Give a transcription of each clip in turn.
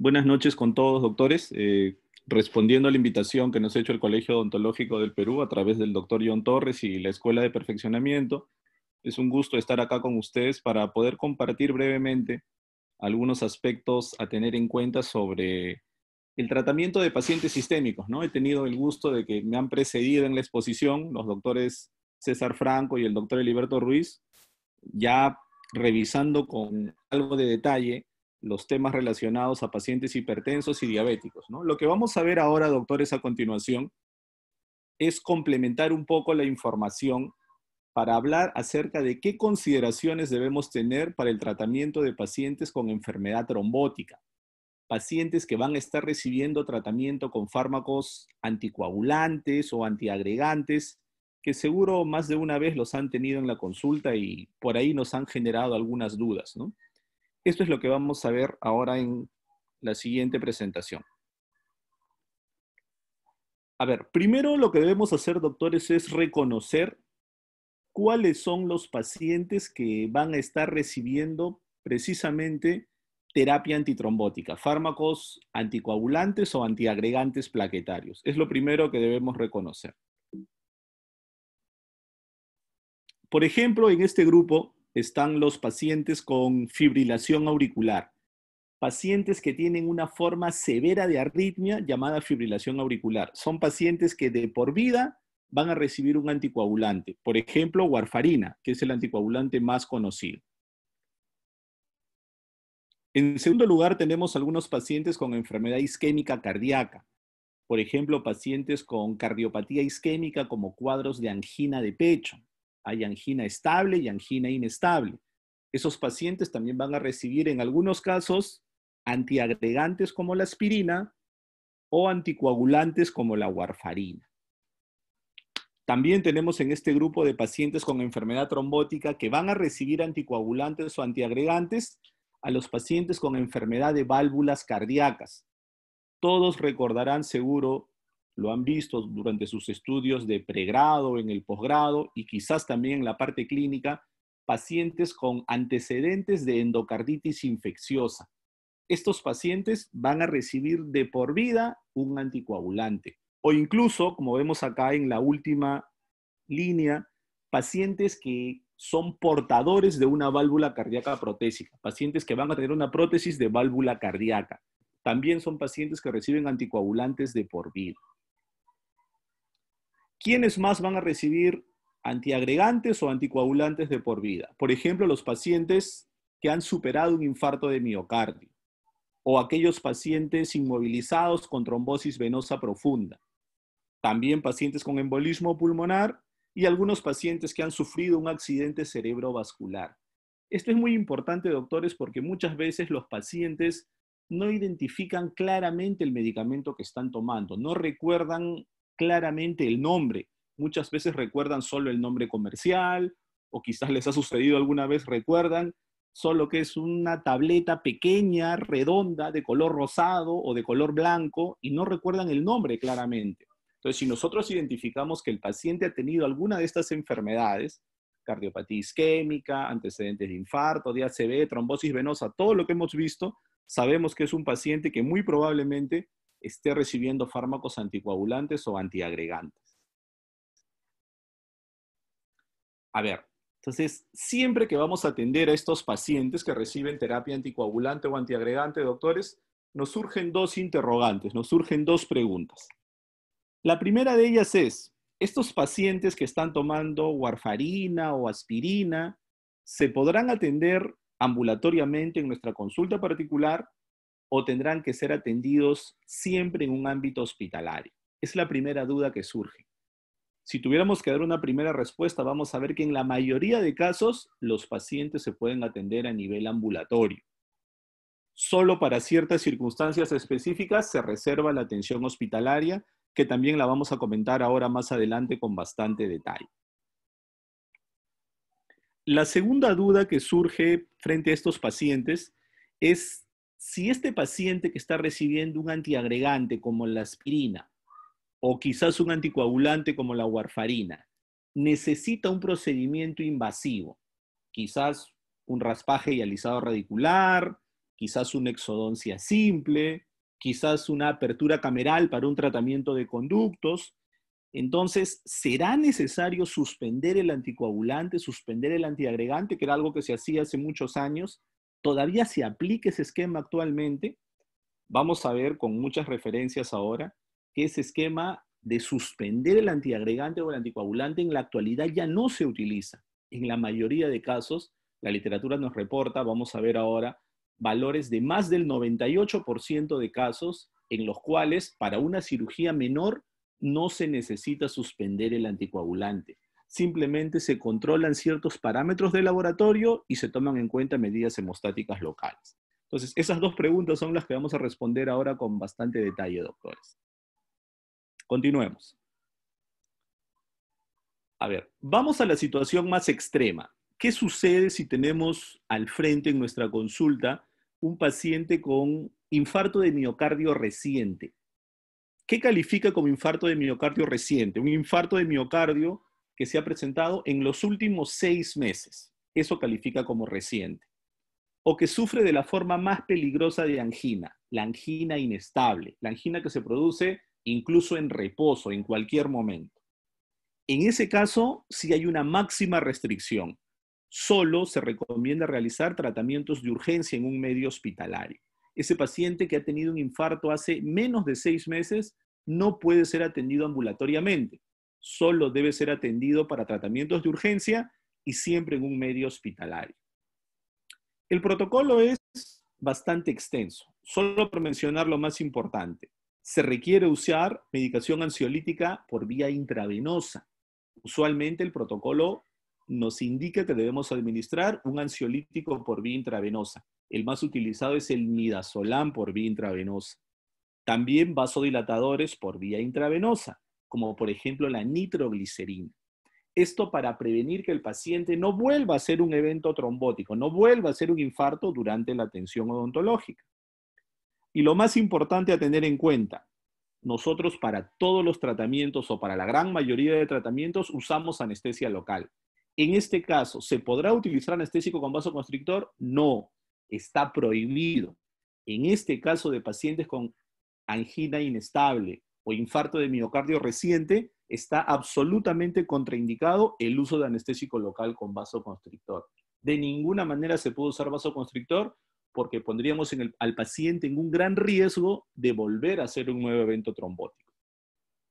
Buenas noches con todos, doctores. Eh, respondiendo a la invitación que nos ha hecho el Colegio Odontológico del Perú a través del doctor John Torres y la Escuela de Perfeccionamiento, es un gusto estar acá con ustedes para poder compartir brevemente algunos aspectos a tener en cuenta sobre el tratamiento de pacientes sistémicos. ¿no? He tenido el gusto de que me han precedido en la exposición los doctores César Franco y el doctor Heliberto Ruiz, ya revisando con algo de detalle los temas relacionados a pacientes hipertensos y diabéticos. ¿no? Lo que vamos a ver ahora, doctores, a continuación, es complementar un poco la información para hablar acerca de qué consideraciones debemos tener para el tratamiento de pacientes con enfermedad trombótica, pacientes que van a estar recibiendo tratamiento con fármacos anticoagulantes o antiagregantes, que seguro más de una vez los han tenido en la consulta y por ahí nos han generado algunas dudas, ¿no? Esto es lo que vamos a ver ahora en la siguiente presentación. A ver, primero lo que debemos hacer, doctores, es reconocer cuáles son los pacientes que van a estar recibiendo precisamente terapia antitrombótica, fármacos anticoagulantes o antiagregantes plaquetarios. Es lo primero que debemos reconocer. Por ejemplo, en este grupo están los pacientes con fibrilación auricular, pacientes que tienen una forma severa de arritmia llamada fibrilación auricular. Son pacientes que de por vida van a recibir un anticoagulante, por ejemplo, warfarina, que es el anticoagulante más conocido. En segundo lugar, tenemos algunos pacientes con enfermedad isquémica cardíaca, por ejemplo, pacientes con cardiopatía isquémica como cuadros de angina de pecho, hay angina estable y angina inestable. Esos pacientes también van a recibir en algunos casos antiagregantes como la aspirina o anticoagulantes como la warfarina. También tenemos en este grupo de pacientes con enfermedad trombótica que van a recibir anticoagulantes o antiagregantes a los pacientes con enfermedad de válvulas cardíacas. Todos recordarán seguro lo han visto durante sus estudios de pregrado, en el posgrado y quizás también en la parte clínica, pacientes con antecedentes de endocarditis infecciosa. Estos pacientes van a recibir de por vida un anticoagulante o incluso, como vemos acá en la última línea, pacientes que son portadores de una válvula cardíaca protésica, pacientes que van a tener una prótesis de válvula cardíaca. También son pacientes que reciben anticoagulantes de por vida. ¿Quiénes más van a recibir antiagregantes o anticoagulantes de por vida? Por ejemplo, los pacientes que han superado un infarto de miocardio o aquellos pacientes inmovilizados con trombosis venosa profunda. También pacientes con embolismo pulmonar y algunos pacientes que han sufrido un accidente cerebrovascular. Esto es muy importante, doctores, porque muchas veces los pacientes no identifican claramente el medicamento que están tomando, no recuerdan claramente el nombre. Muchas veces recuerdan solo el nombre comercial o quizás les ha sucedido alguna vez, recuerdan solo que es una tableta pequeña, redonda, de color rosado o de color blanco y no recuerdan el nombre claramente. Entonces, si nosotros identificamos que el paciente ha tenido alguna de estas enfermedades, cardiopatía isquémica, antecedentes de infarto, de ACV, trombosis venosa, todo lo que hemos visto, sabemos que es un paciente que muy probablemente esté recibiendo fármacos anticoagulantes o antiagregantes. A ver, entonces, siempre que vamos a atender a estos pacientes que reciben terapia anticoagulante o antiagregante, doctores, nos surgen dos interrogantes, nos surgen dos preguntas. La primera de ellas es, ¿estos pacientes que están tomando warfarina o aspirina se podrán atender ambulatoriamente en nuestra consulta particular o tendrán que ser atendidos siempre en un ámbito hospitalario? Es la primera duda que surge. Si tuviéramos que dar una primera respuesta, vamos a ver que en la mayoría de casos los pacientes se pueden atender a nivel ambulatorio. Solo para ciertas circunstancias específicas se reserva la atención hospitalaria, que también la vamos a comentar ahora más adelante con bastante detalle. La segunda duda que surge frente a estos pacientes es si este paciente que está recibiendo un antiagregante como la aspirina o quizás un anticoagulante como la warfarina necesita un procedimiento invasivo, quizás un raspaje y alisado radicular, quizás una exodoncia simple, quizás una apertura cameral para un tratamiento de conductos, entonces, ¿será necesario suspender el anticoagulante, suspender el antiagregante, que era algo que se hacía hace muchos años, todavía se aplica ese esquema actualmente, vamos a ver con muchas referencias ahora que ese esquema de suspender el antiagregante o el anticoagulante en la actualidad ya no se utiliza. En la mayoría de casos, la literatura nos reporta, vamos a ver ahora, valores de más del 98% de casos en los cuales para una cirugía menor no se necesita suspender el anticoagulante simplemente se controlan ciertos parámetros de laboratorio y se toman en cuenta medidas hemostáticas locales. Entonces, esas dos preguntas son las que vamos a responder ahora con bastante detalle, doctores. Continuemos. A ver, vamos a la situación más extrema. ¿Qué sucede si tenemos al frente en nuestra consulta un paciente con infarto de miocardio reciente? ¿Qué califica como infarto de miocardio reciente? Un infarto de miocardio que se ha presentado en los últimos seis meses. Eso califica como reciente. O que sufre de la forma más peligrosa de angina, la angina inestable, la angina que se produce incluso en reposo, en cualquier momento. En ese caso, si hay una máxima restricción. Solo se recomienda realizar tratamientos de urgencia en un medio hospitalario. Ese paciente que ha tenido un infarto hace menos de seis meses no puede ser atendido ambulatoriamente solo debe ser atendido para tratamientos de urgencia y siempre en un medio hospitalario. El protocolo es bastante extenso, solo por mencionar lo más importante. Se requiere usar medicación ansiolítica por vía intravenosa. Usualmente el protocolo nos indica que debemos administrar un ansiolítico por vía intravenosa. El más utilizado es el midazolam por vía intravenosa. También vasodilatadores por vía intravenosa como por ejemplo la nitroglicerina. Esto para prevenir que el paciente no vuelva a ser un evento trombótico, no vuelva a ser un infarto durante la atención odontológica. Y lo más importante a tener en cuenta, nosotros para todos los tratamientos o para la gran mayoría de tratamientos usamos anestesia local. En este caso, ¿se podrá utilizar anestésico con vasoconstrictor? No, está prohibido. En este caso de pacientes con angina inestable, o infarto de miocardio reciente, está absolutamente contraindicado el uso de anestésico local con vasoconstrictor. De ninguna manera se puede usar vasoconstrictor porque pondríamos al paciente en un gran riesgo de volver a hacer un nuevo evento trombótico.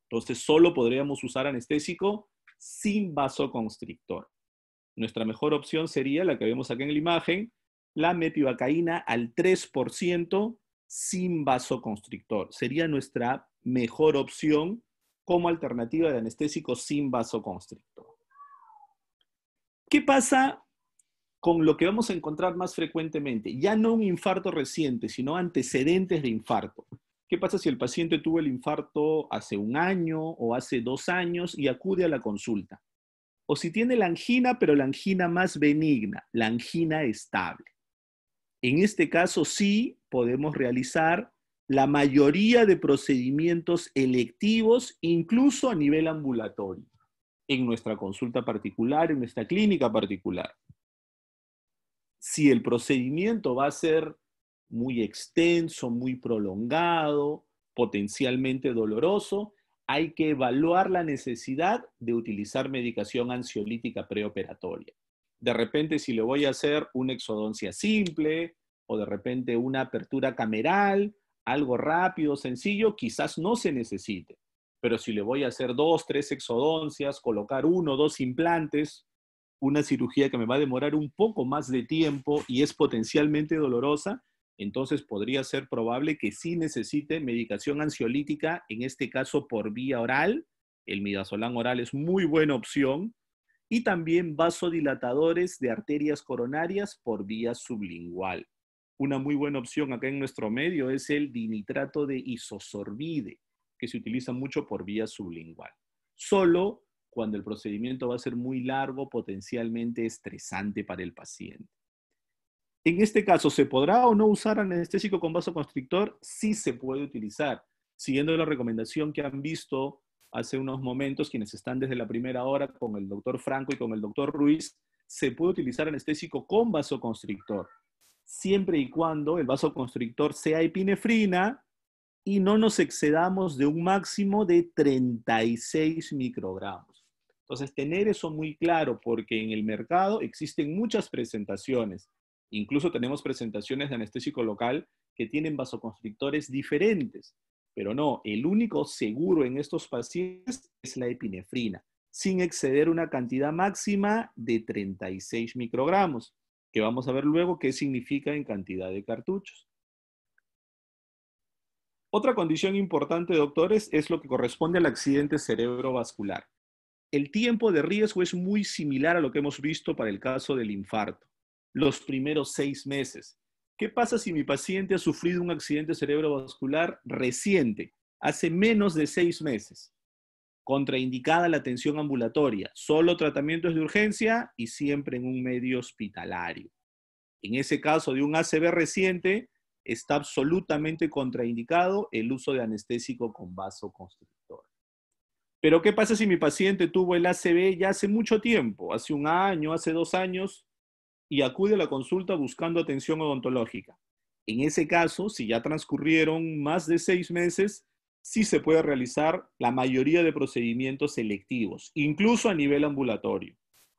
Entonces, solo podríamos usar anestésico sin vasoconstrictor. Nuestra mejor opción sería la que vemos aquí en la imagen, la mepivacaína al 3% sin vasoconstrictor. Sería nuestra mejor opción como alternativa de anestésico sin vasoconstrictor. ¿Qué pasa con lo que vamos a encontrar más frecuentemente? Ya no un infarto reciente, sino antecedentes de infarto. ¿Qué pasa si el paciente tuvo el infarto hace un año o hace dos años y acude a la consulta? O si tiene la angina, pero la angina más benigna, la angina estable. En este caso sí podemos realizar la mayoría de procedimientos electivos, incluso a nivel ambulatorio, en nuestra consulta particular, en nuestra clínica particular. Si el procedimiento va a ser muy extenso, muy prolongado, potencialmente doloroso, hay que evaluar la necesidad de utilizar medicación ansiolítica preoperatoria. De repente, si le voy a hacer una exodoncia simple, o de repente una apertura cameral, algo rápido, sencillo, quizás no se necesite. Pero si le voy a hacer dos, tres exodoncias, colocar uno, dos implantes, una cirugía que me va a demorar un poco más de tiempo y es potencialmente dolorosa, entonces podría ser probable que sí necesite medicación ansiolítica, en este caso por vía oral. El midazolam oral es muy buena opción. Y también vasodilatadores de arterias coronarias por vía sublingual. Una muy buena opción acá en nuestro medio es el dinitrato de isosorbide, que se utiliza mucho por vía sublingual. Solo cuando el procedimiento va a ser muy largo, potencialmente estresante para el paciente. En este caso, ¿se podrá o no usar anestésico con vasoconstrictor? Sí se puede utilizar, siguiendo la recomendación que han visto hace unos momentos quienes están desde la primera hora con el doctor Franco y con el doctor Ruiz, se puede utilizar anestésico con vasoconstrictor siempre y cuando el vasoconstrictor sea epinefrina y no nos excedamos de un máximo de 36 microgramos. Entonces, tener eso muy claro porque en el mercado existen muchas presentaciones. Incluso tenemos presentaciones de anestésico local que tienen vasoconstrictores diferentes. Pero no, el único seguro en estos pacientes es la epinefrina, sin exceder una cantidad máxima de 36 microgramos que vamos a ver luego qué significa en cantidad de cartuchos. Otra condición importante, doctores, es lo que corresponde al accidente cerebrovascular. El tiempo de riesgo es muy similar a lo que hemos visto para el caso del infarto, los primeros seis meses. ¿Qué pasa si mi paciente ha sufrido un accidente cerebrovascular reciente, hace menos de seis meses? Contraindicada la atención ambulatoria, solo tratamientos de urgencia y siempre en un medio hospitalario. En ese caso de un ACV reciente, está absolutamente contraindicado el uso de anestésico con vasoconstrictor. Pero ¿qué pasa si mi paciente tuvo el ACV ya hace mucho tiempo, hace un año, hace dos años, y acude a la consulta buscando atención odontológica? En ese caso, si ya transcurrieron más de seis meses, sí se puede realizar la mayoría de procedimientos selectivos, incluso a nivel ambulatorio,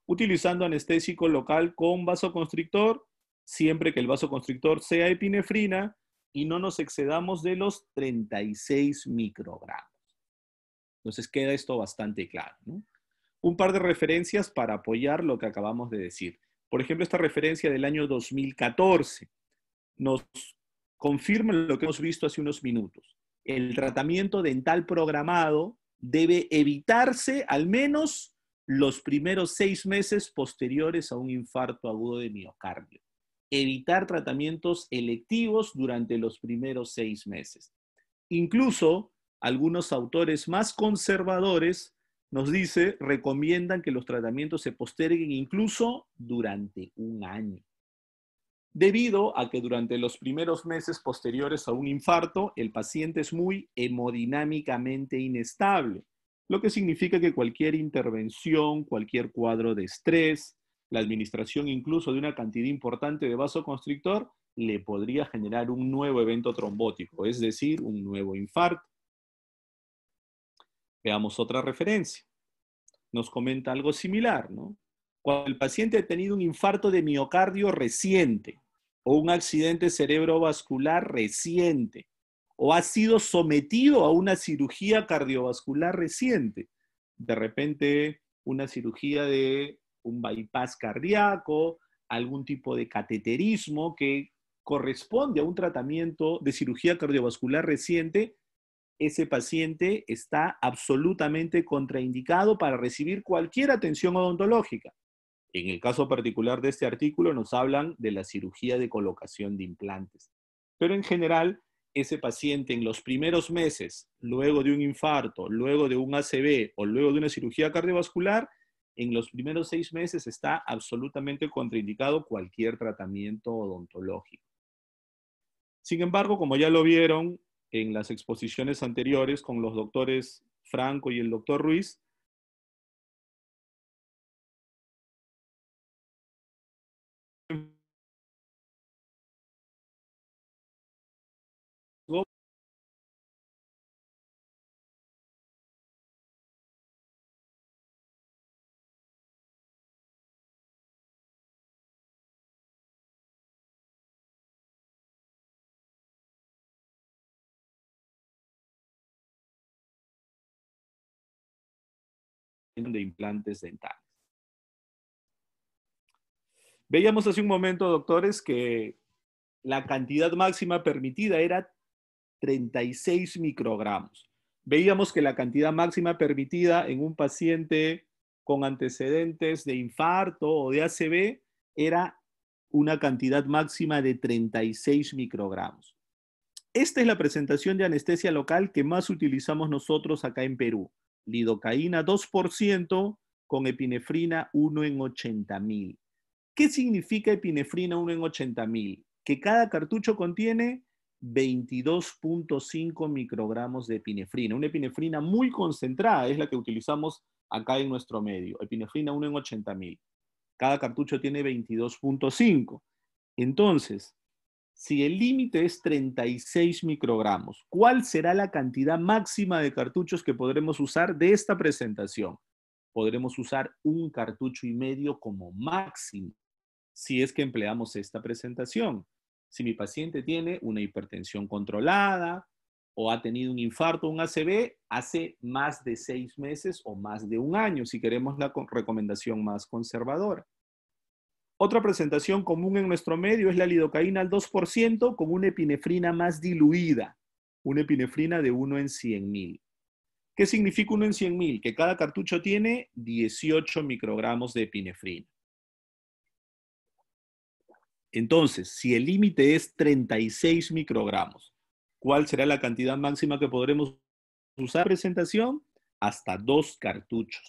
utilizando anestésico local con vasoconstrictor, siempre que el vasoconstrictor sea epinefrina y no nos excedamos de los 36 microgramos. Entonces queda esto bastante claro. Un par de referencias para apoyar lo que acabamos de decir. Por ejemplo, esta referencia del año 2014 nos confirma lo que hemos visto hace unos minutos el tratamiento dental programado debe evitarse al menos los primeros seis meses posteriores a un infarto agudo de miocardio. Evitar tratamientos electivos durante los primeros seis meses. Incluso algunos autores más conservadores nos dice, recomiendan que los tratamientos se posterguen incluso durante un año debido a que durante los primeros meses posteriores a un infarto, el paciente es muy hemodinámicamente inestable, lo que significa que cualquier intervención, cualquier cuadro de estrés, la administración incluso de una cantidad importante de vasoconstrictor, le podría generar un nuevo evento trombótico, es decir, un nuevo infarto. Veamos otra referencia. Nos comenta algo similar, ¿no? Cuando el paciente ha tenido un infarto de miocardio reciente, o un accidente cerebrovascular reciente o ha sido sometido a una cirugía cardiovascular reciente. De repente, una cirugía de un bypass cardíaco, algún tipo de cateterismo que corresponde a un tratamiento de cirugía cardiovascular reciente, ese paciente está absolutamente contraindicado para recibir cualquier atención odontológica. En el caso particular de este artículo nos hablan de la cirugía de colocación de implantes. Pero en general, ese paciente en los primeros meses, luego de un infarto, luego de un ACV o luego de una cirugía cardiovascular, en los primeros seis meses está absolutamente contraindicado cualquier tratamiento odontológico. Sin embargo, como ya lo vieron en las exposiciones anteriores con los doctores Franco y el doctor Ruiz, de implantes dentales. Veíamos hace un momento, doctores, que la cantidad máxima permitida era 36 microgramos. Veíamos que la cantidad máxima permitida en un paciente con antecedentes de infarto o de ACV era una cantidad máxima de 36 microgramos. Esta es la presentación de anestesia local que más utilizamos nosotros acá en Perú lidocaína 2% con epinefrina 1 en 80.000. ¿Qué significa epinefrina 1 en 80.000? Que cada cartucho contiene 22.5 microgramos de epinefrina. Una epinefrina muy concentrada es la que utilizamos acá en nuestro medio. Epinefrina 1 en 80.000. Cada cartucho tiene 22.5. Entonces, si el límite es 36 microgramos, ¿cuál será la cantidad máxima de cartuchos que podremos usar de esta presentación? Podremos usar un cartucho y medio como máximo, si es que empleamos esta presentación. Si mi paciente tiene una hipertensión controlada o ha tenido un infarto, un ACV, hace más de seis meses o más de un año, si queremos la recomendación más conservadora. Otra presentación común en nuestro medio es la lidocaína al 2% con una epinefrina más diluida, una epinefrina de 1 en 100.000. ¿Qué significa 1 en 100.000? Que cada cartucho tiene 18 microgramos de epinefrina. Entonces, si el límite es 36 microgramos, ¿cuál será la cantidad máxima que podremos usar en presentación? Hasta dos cartuchos.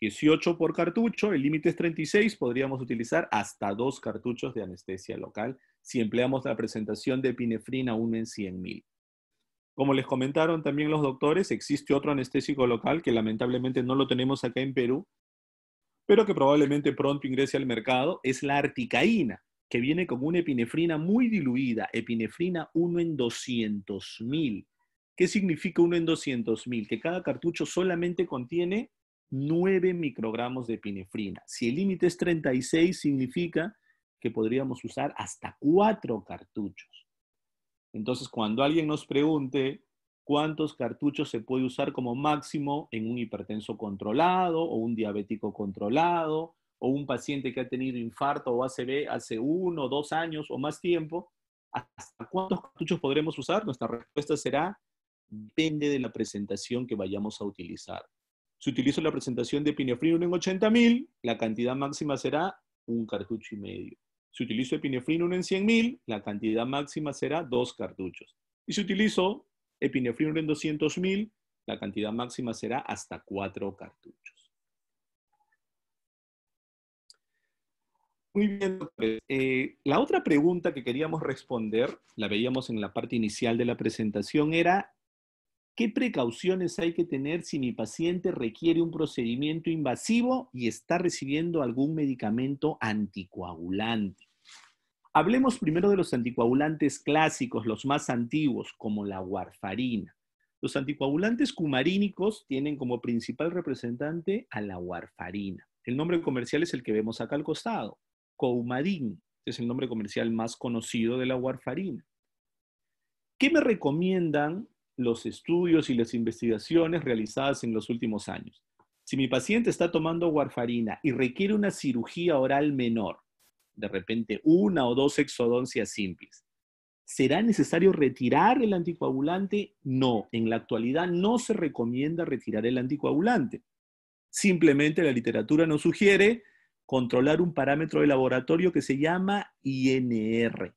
18 por cartucho, el límite es 36, podríamos utilizar hasta dos cartuchos de anestesia local si empleamos la presentación de epinefrina 1 en 100.000. Como les comentaron también los doctores, existe otro anestésico local que lamentablemente no lo tenemos acá en Perú, pero que probablemente pronto ingrese al mercado, es la articaína, que viene con una epinefrina muy diluida, epinefrina 1 en 200.000. ¿Qué significa 1 en 200.000? Que cada cartucho solamente contiene 9 microgramos de epinefrina. Si el límite es 36, significa que podríamos usar hasta 4 cartuchos. Entonces, cuando alguien nos pregunte cuántos cartuchos se puede usar como máximo en un hipertenso controlado o un diabético controlado o un paciente que ha tenido infarto o ACV hace uno, dos años o más tiempo, ¿hasta cuántos cartuchos podremos usar? Nuestra respuesta será, depende de la presentación que vayamos a utilizar. Si utilizo la presentación de epinefrina en 80.000, la cantidad máxima será un cartucho y medio. Si utilizo epinefrina en 100.000, la cantidad máxima será dos cartuchos. Y si utilizo epinefrina en 200.000, la cantidad máxima será hasta cuatro cartuchos. Muy bien. Eh, la otra pregunta que queríamos responder, la veíamos en la parte inicial de la presentación, era ¿Qué precauciones hay que tener si mi paciente requiere un procedimiento invasivo y está recibiendo algún medicamento anticoagulante? Hablemos primero de los anticoagulantes clásicos, los más antiguos, como la warfarina. Los anticoagulantes cumarínicos tienen como principal representante a la warfarina. El nombre comercial es el que vemos acá al costado, Coumadin. Es el nombre comercial más conocido de la warfarina. ¿Qué me recomiendan los estudios y las investigaciones realizadas en los últimos años. Si mi paciente está tomando warfarina y requiere una cirugía oral menor, de repente una o dos exodoncias simples, ¿será necesario retirar el anticoagulante? No, en la actualidad no se recomienda retirar el anticoagulante. Simplemente la literatura nos sugiere controlar un parámetro de laboratorio que se llama INR.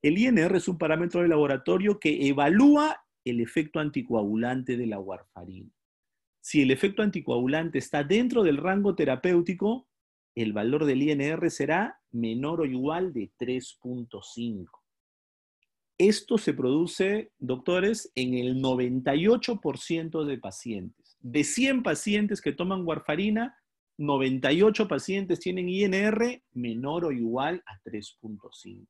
El INR es un parámetro de laboratorio que evalúa el efecto anticoagulante de la warfarina. Si el efecto anticoagulante está dentro del rango terapéutico, el valor del INR será menor o igual de 3.5. Esto se produce, doctores, en el 98% de pacientes. De 100 pacientes que toman warfarina, 98 pacientes tienen INR menor o igual a 3.5.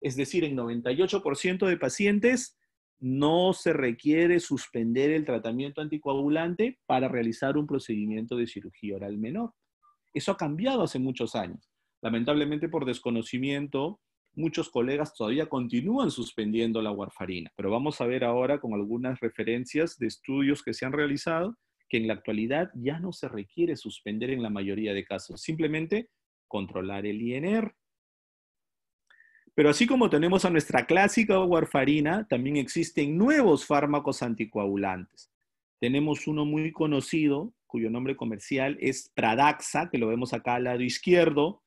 Es decir, en 98% de pacientes, no se requiere suspender el tratamiento anticoagulante para realizar un procedimiento de cirugía oral menor. Eso ha cambiado hace muchos años. Lamentablemente por desconocimiento, muchos colegas todavía continúan suspendiendo la warfarina, pero vamos a ver ahora con algunas referencias de estudios que se han realizado que en la actualidad ya no se requiere suspender en la mayoría de casos, simplemente controlar el INR pero así como tenemos a nuestra clásica warfarina, también existen nuevos fármacos anticoagulantes. Tenemos uno muy conocido, cuyo nombre comercial es Pradaxa, que lo vemos acá al lado izquierdo.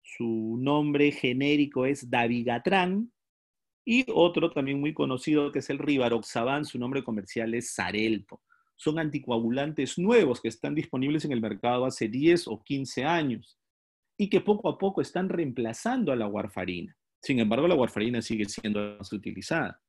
Su nombre genérico es Davigatran. Y otro también muy conocido, que es el Rivaroxaban, su nombre comercial es Sarelto son anticoagulantes nuevos que están disponibles en el mercado hace 10 o 15 años y que poco a poco están reemplazando a la warfarina. Sin embargo, la warfarina sigue siendo más utilizada.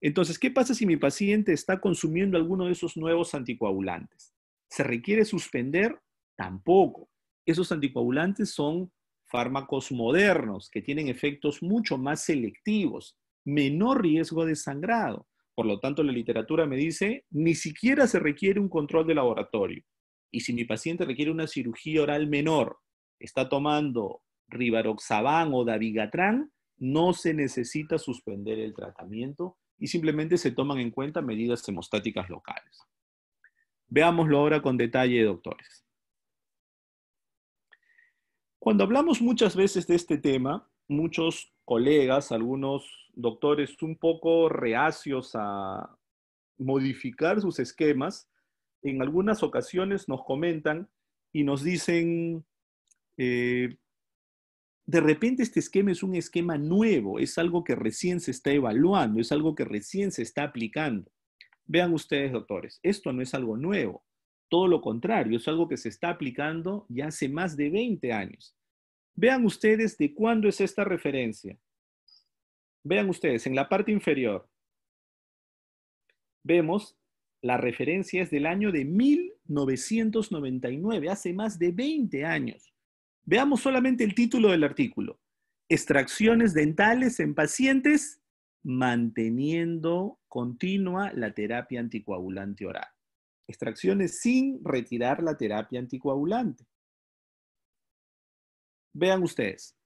Entonces, ¿qué pasa si mi paciente está consumiendo alguno de esos nuevos anticoagulantes? ¿Se requiere suspender? Tampoco. Esos anticoagulantes son fármacos modernos que tienen efectos mucho más selectivos, menor riesgo de sangrado. Por lo tanto, la literatura me dice, ni siquiera se requiere un control de laboratorio. Y si mi paciente requiere una cirugía oral menor, está tomando rivaroxaban o dabigatran, no se necesita suspender el tratamiento y simplemente se toman en cuenta medidas hemostáticas locales. Veámoslo ahora con detalle, doctores. Cuando hablamos muchas veces de este tema, muchos colegas, algunos doctores un poco reacios a modificar sus esquemas, en algunas ocasiones nos comentan y nos dicen, eh, de repente este esquema es un esquema nuevo, es algo que recién se está evaluando, es algo que recién se está aplicando. Vean ustedes, doctores, esto no es algo nuevo, todo lo contrario, es algo que se está aplicando ya hace más de 20 años. Vean ustedes de cuándo es esta referencia. Vean ustedes, en la parte inferior vemos la referencia es del año de 1999, hace más de 20 años. Veamos solamente el título del artículo. Extracciones dentales en pacientes manteniendo continua la terapia anticoagulante oral. Extracciones sin retirar la terapia anticoagulante. Vean ustedes.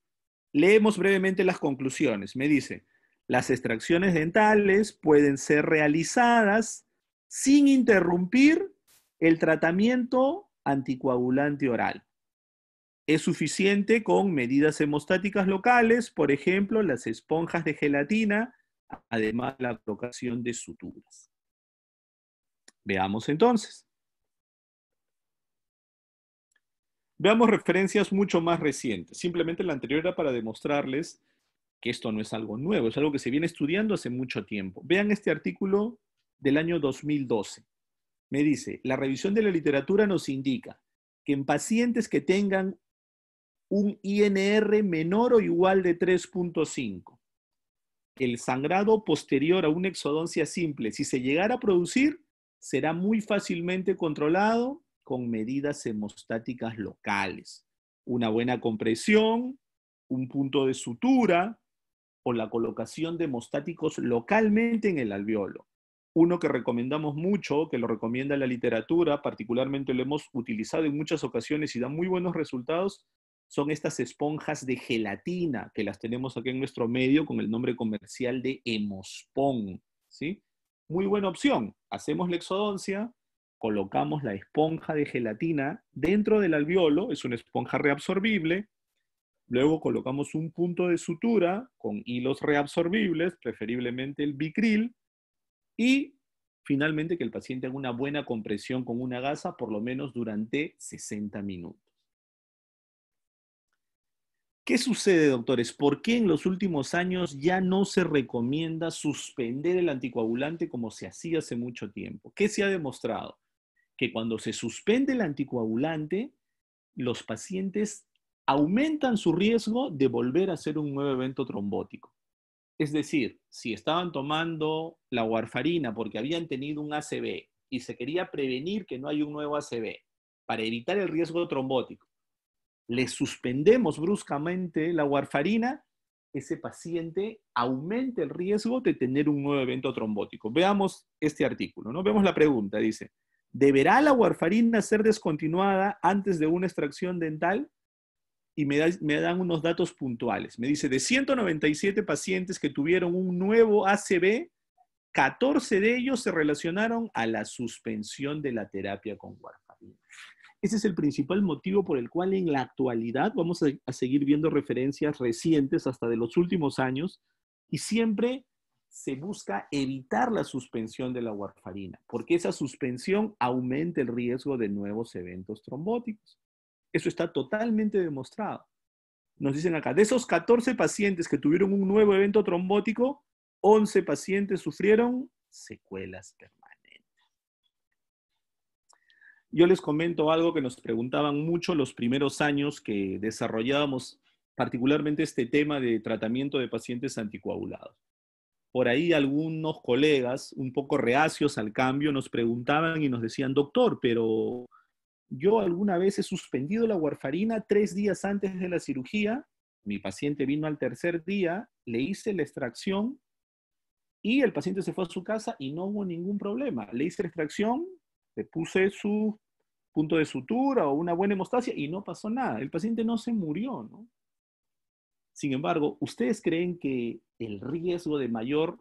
Leemos brevemente las conclusiones. Me dice, las extracciones dentales pueden ser realizadas sin interrumpir el tratamiento anticoagulante oral. Es suficiente con medidas hemostáticas locales, por ejemplo, las esponjas de gelatina, además la colocación de suturas. Veamos entonces. Veamos referencias mucho más recientes. Simplemente la anterior era para demostrarles que esto no es algo nuevo, es algo que se viene estudiando hace mucho tiempo. Vean este artículo del año 2012. Me dice, la revisión de la literatura nos indica que en pacientes que tengan un INR menor o igual de 3.5. El sangrado posterior a una exodoncia simple, si se llegara a producir, será muy fácilmente controlado con medidas hemostáticas locales. Una buena compresión, un punto de sutura o la colocación de hemostáticos localmente en el alveolo. Uno que recomendamos mucho, que lo recomienda la literatura, particularmente lo hemos utilizado en muchas ocasiones y da muy buenos resultados, son estas esponjas de gelatina que las tenemos aquí en nuestro medio con el nombre comercial de Hemospon. Muy buena opción. Hacemos la exodoncia, colocamos la esponja de gelatina dentro del alveolo, es una esponja reabsorbible. Luego colocamos un punto de sutura con hilos reabsorbibles, preferiblemente el bicril, y finalmente que el paciente haga una buena compresión con una gasa por lo menos durante 60 minutos. ¿Qué sucede, doctores? ¿Por qué en los últimos años ya no se recomienda suspender el anticoagulante como se hacía hace mucho tiempo? ¿Qué se ha demostrado? Que cuando se suspende el anticoagulante, los pacientes aumentan su riesgo de volver a hacer un nuevo evento trombótico. Es decir, si estaban tomando la warfarina porque habían tenido un ACV y se quería prevenir que no haya un nuevo ACV para evitar el riesgo trombótico, le suspendemos bruscamente la warfarina, ese paciente aumenta el riesgo de tener un nuevo evento trombótico. Veamos este artículo, ¿no? Vemos la pregunta, dice, ¿deberá la warfarina ser descontinuada antes de una extracción dental? Y me, dan unos datos puntuales. Me dice, de 197 pacientes que tuvieron un nuevo ACB, 14 de ellos se relacionaron a la suspensión de la terapia con warfarina. Ese es el principal motivo por el cual en la actualidad vamos a, seguir viendo referencias recientes hasta de los últimos años y siempre se busca evitar la suspensión de la warfarina, porque esa suspensión aumenta el riesgo de nuevos eventos trombóticos. Eso está totalmente demostrado. Nos dicen acá, de esos 14 pacientes que tuvieron un nuevo evento trombótico, 11 pacientes sufrieron secuelas yo les comento algo que nos preguntaban mucho los primeros años que desarrollábamos particularmente este tema de tratamiento de pacientes anticoagulados. Por ahí algunos colegas, un poco reacios al cambio, nos preguntaban y nos decían, doctor, pero yo alguna vez he suspendido la warfarina tres días antes de la cirugía, mi paciente vino al tercer día, le hice la extracción y el paciente se fue a su casa y no hubo ningún problema. Le hice la extracción, le puse su punto de sutura o una buena hemostasia y no pasó nada. El paciente no se murió, ¿no? Sin embargo, ¿ustedes creen que el riesgo de mayor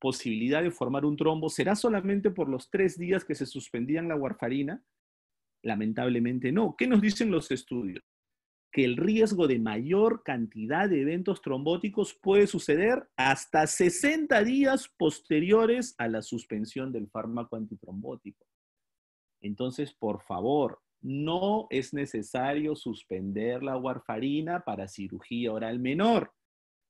posibilidad de formar un trombo será solamente por los tres días que se suspendían la warfarina? Lamentablemente no. ¿Qué nos dicen los estudios? Que el riesgo de mayor cantidad de eventos trombóticos puede suceder hasta 60 días posteriores a la suspensión del fármaco antitrombótico. Entonces, por favor, no es necesario suspender la warfarina para cirugía oral menor,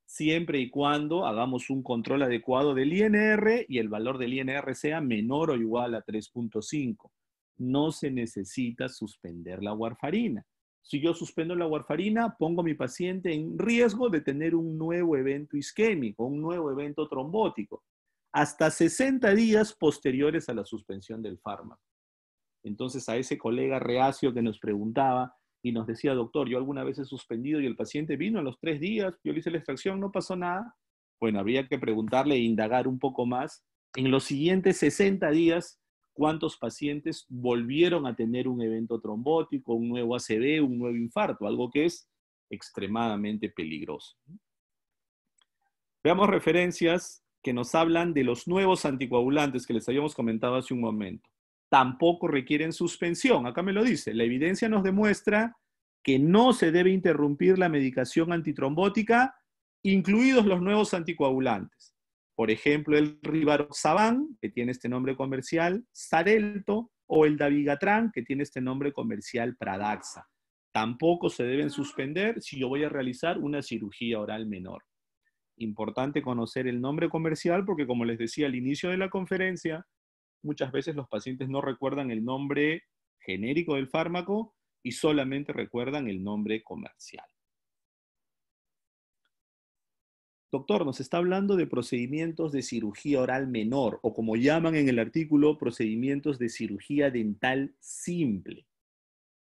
siempre y cuando hagamos un control adecuado del INR y el valor del INR sea menor o igual a 3.5. No se necesita suspender la warfarina. Si yo suspendo la warfarina, pongo a mi paciente en riesgo de tener un nuevo evento isquémico, un nuevo evento trombótico, hasta 60 días posteriores a la suspensión del fármaco. Entonces a ese colega reacio que nos preguntaba y nos decía, doctor, yo alguna vez he suspendido y el paciente vino a los tres días, yo le hice la extracción, no pasó nada. Bueno, habría que preguntarle e indagar un poco más. En los siguientes 60 días, ¿cuántos pacientes volvieron a tener un evento trombótico, un nuevo ACV, un nuevo infarto? Algo que es extremadamente peligroso. Veamos referencias que nos hablan de los nuevos anticoagulantes que les habíamos comentado hace un momento tampoco requieren suspensión. Acá me lo dice, la evidencia nos demuestra que no se debe interrumpir la medicación antitrombótica, incluidos los nuevos anticoagulantes. Por ejemplo, el rivaroxaban, que tiene este nombre comercial, Sarelto, o el davigatran, que tiene este nombre comercial, Pradaxa. Tampoco se deben suspender si yo voy a realizar una cirugía oral menor. Importante conocer el nombre comercial porque, como les decía al inicio de la conferencia, muchas veces los pacientes no recuerdan el nombre genérico del fármaco y solamente recuerdan el nombre comercial. Doctor, nos está hablando de procedimientos de cirugía oral menor o como llaman en el artículo, procedimientos de cirugía dental simple.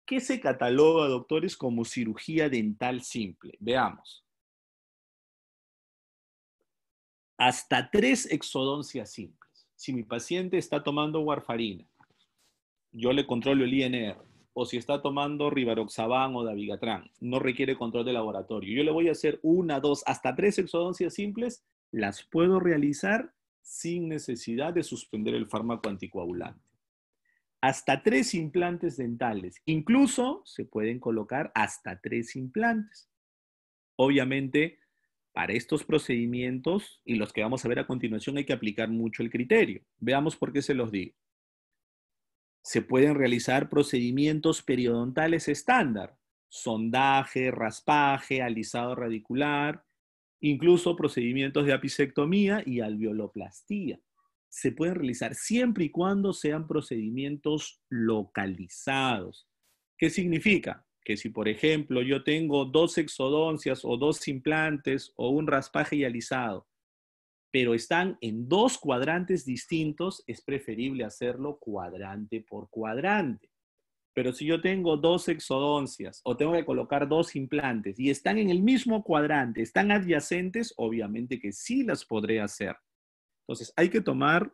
¿Qué se cataloga, doctores, como cirugía dental simple? Veamos. Hasta tres exodoncias simples si mi paciente está tomando warfarina, yo le controlo el INR, o si está tomando rivaroxaban o davigatran, no requiere control de laboratorio. Yo le voy a hacer una, dos, hasta tres exodoncias simples, las puedo realizar sin necesidad de suspender el fármaco anticoagulante. Hasta tres implantes dentales. Incluso se pueden colocar hasta tres implantes. Obviamente, para estos procedimientos y los que vamos a ver a continuación hay que aplicar mucho el criterio. Veamos por qué se los digo. Se pueden realizar procedimientos periodontales estándar, sondaje, raspaje, alisado radicular, incluso procedimientos de apicectomía y alveoloplastía. Se pueden realizar siempre y cuando sean procedimientos localizados. ¿Qué significa? que si, por ejemplo, yo tengo dos exodoncias o dos implantes o un raspaje y alisado, pero están en dos cuadrantes distintos, es preferible hacerlo cuadrante por cuadrante. Pero si yo tengo dos exodoncias o tengo que colocar dos implantes y están en el mismo cuadrante, están adyacentes, obviamente que sí las podré hacer. Entonces, hay que tomar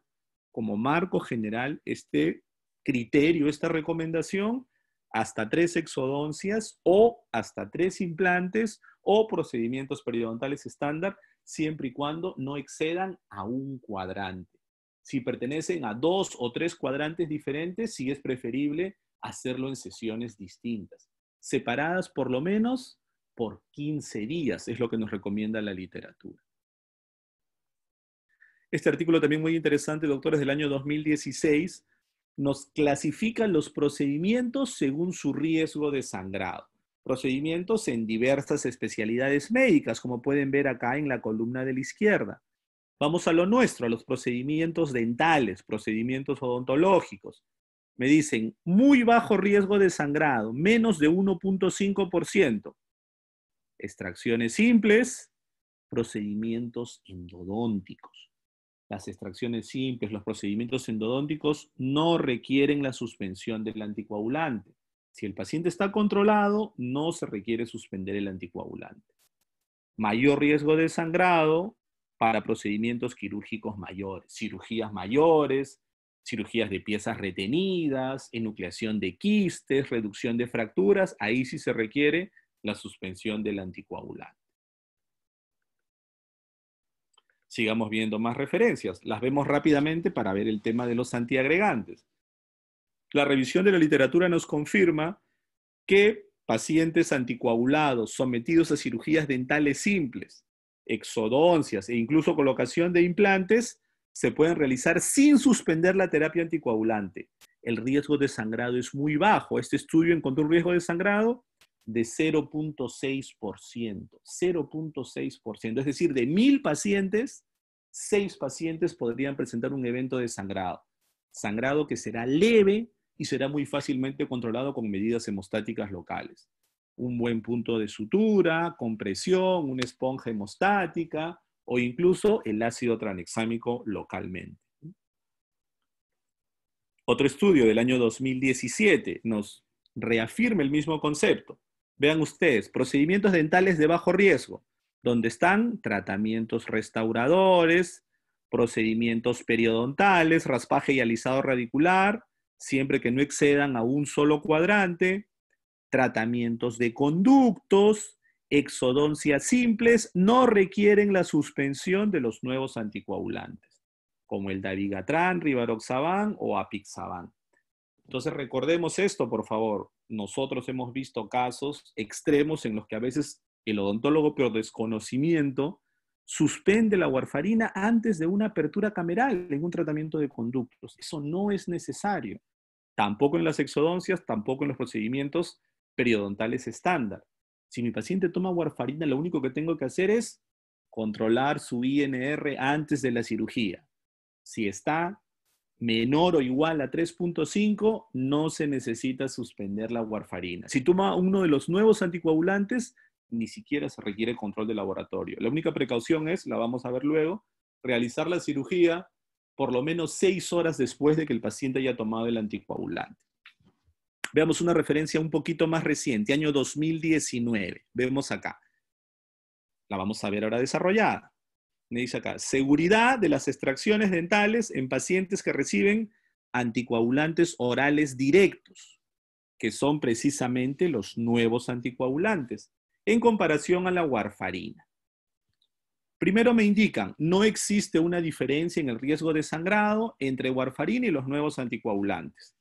como marco general este criterio, esta recomendación, hasta tres exodoncias o hasta tres implantes o procedimientos periodontales estándar, siempre y cuando no excedan a un cuadrante. Si pertenecen a dos o tres cuadrantes diferentes, sí es preferible hacerlo en sesiones distintas, separadas por lo menos por 15 días, es lo que nos recomienda la literatura. Este artículo también muy interesante, doctores, del año 2016, nos clasifica los procedimientos según su riesgo de sangrado. Procedimientos en diversas especialidades médicas, como pueden ver acá en la columna de la izquierda. Vamos a lo nuestro, a los procedimientos dentales, procedimientos odontológicos. Me dicen, muy bajo riesgo de sangrado, menos de 1.5%. Extracciones simples, procedimientos endodónticos las extracciones simples, los procedimientos endodónticos no requieren la suspensión del anticoagulante. Si el paciente está controlado, no se requiere suspender el anticoagulante. Mayor riesgo de sangrado para procedimientos quirúrgicos mayores, cirugías mayores, cirugías de piezas retenidas, enucleación de quistes, reducción de fracturas, ahí sí se requiere la suspensión del anticoagulante. sigamos viendo más referencias. Las vemos rápidamente para ver el tema de los antiagregantes. La revisión de la literatura nos confirma que pacientes anticoagulados sometidos a cirugías dentales simples, exodoncias e incluso colocación de implantes se pueden realizar sin suspender la terapia anticoagulante. El riesgo de sangrado es muy bajo. Este estudio encontró un riesgo de sangrado de 0.6%, 0.6%, es decir, de mil pacientes, seis pacientes podrían presentar un evento de sangrado, sangrado que será leve y será muy fácilmente controlado con medidas hemostáticas locales. Un buen punto de sutura, compresión, una esponja hemostática o incluso el ácido tranexámico localmente. Otro estudio del año 2017 nos reafirma el mismo concepto. Vean ustedes, procedimientos dentales de bajo riesgo, donde están tratamientos restauradores, procedimientos periodontales, raspaje y alisado radicular, siempre que no excedan a un solo cuadrante, tratamientos de conductos, exodoncias simples, no requieren la suspensión de los nuevos anticoagulantes, como el davigatran, rivaroxaban o apixaban. Entonces recordemos esto, por favor nosotros hemos visto casos extremos en los que a veces el odontólogo por desconocimiento suspende la warfarina antes de una apertura cameral en un tratamiento de conductos. Eso no es necesario. Tampoco en las exodoncias, tampoco en los procedimientos periodontales estándar. Si mi paciente toma warfarina, lo único que tengo que hacer es controlar su INR antes de la cirugía. Si está menor o igual a 3.5, no se necesita suspender la warfarina. Si toma uno de los nuevos anticoagulantes, ni siquiera se requiere control de laboratorio. La única precaución es, la vamos a ver luego, realizar la cirugía por lo menos seis horas después de que el paciente haya tomado el anticoagulante. Veamos una referencia un poquito más reciente, año 2019. Vemos acá. La vamos a ver ahora desarrollada me dice acá, seguridad de las extracciones dentales en pacientes que reciben anticoagulantes orales directos, que son precisamente los nuevos anticoagulantes, en comparación a la warfarina. Primero me indican, no existe una diferencia en el riesgo de sangrado entre warfarina y los nuevos anticoagulantes.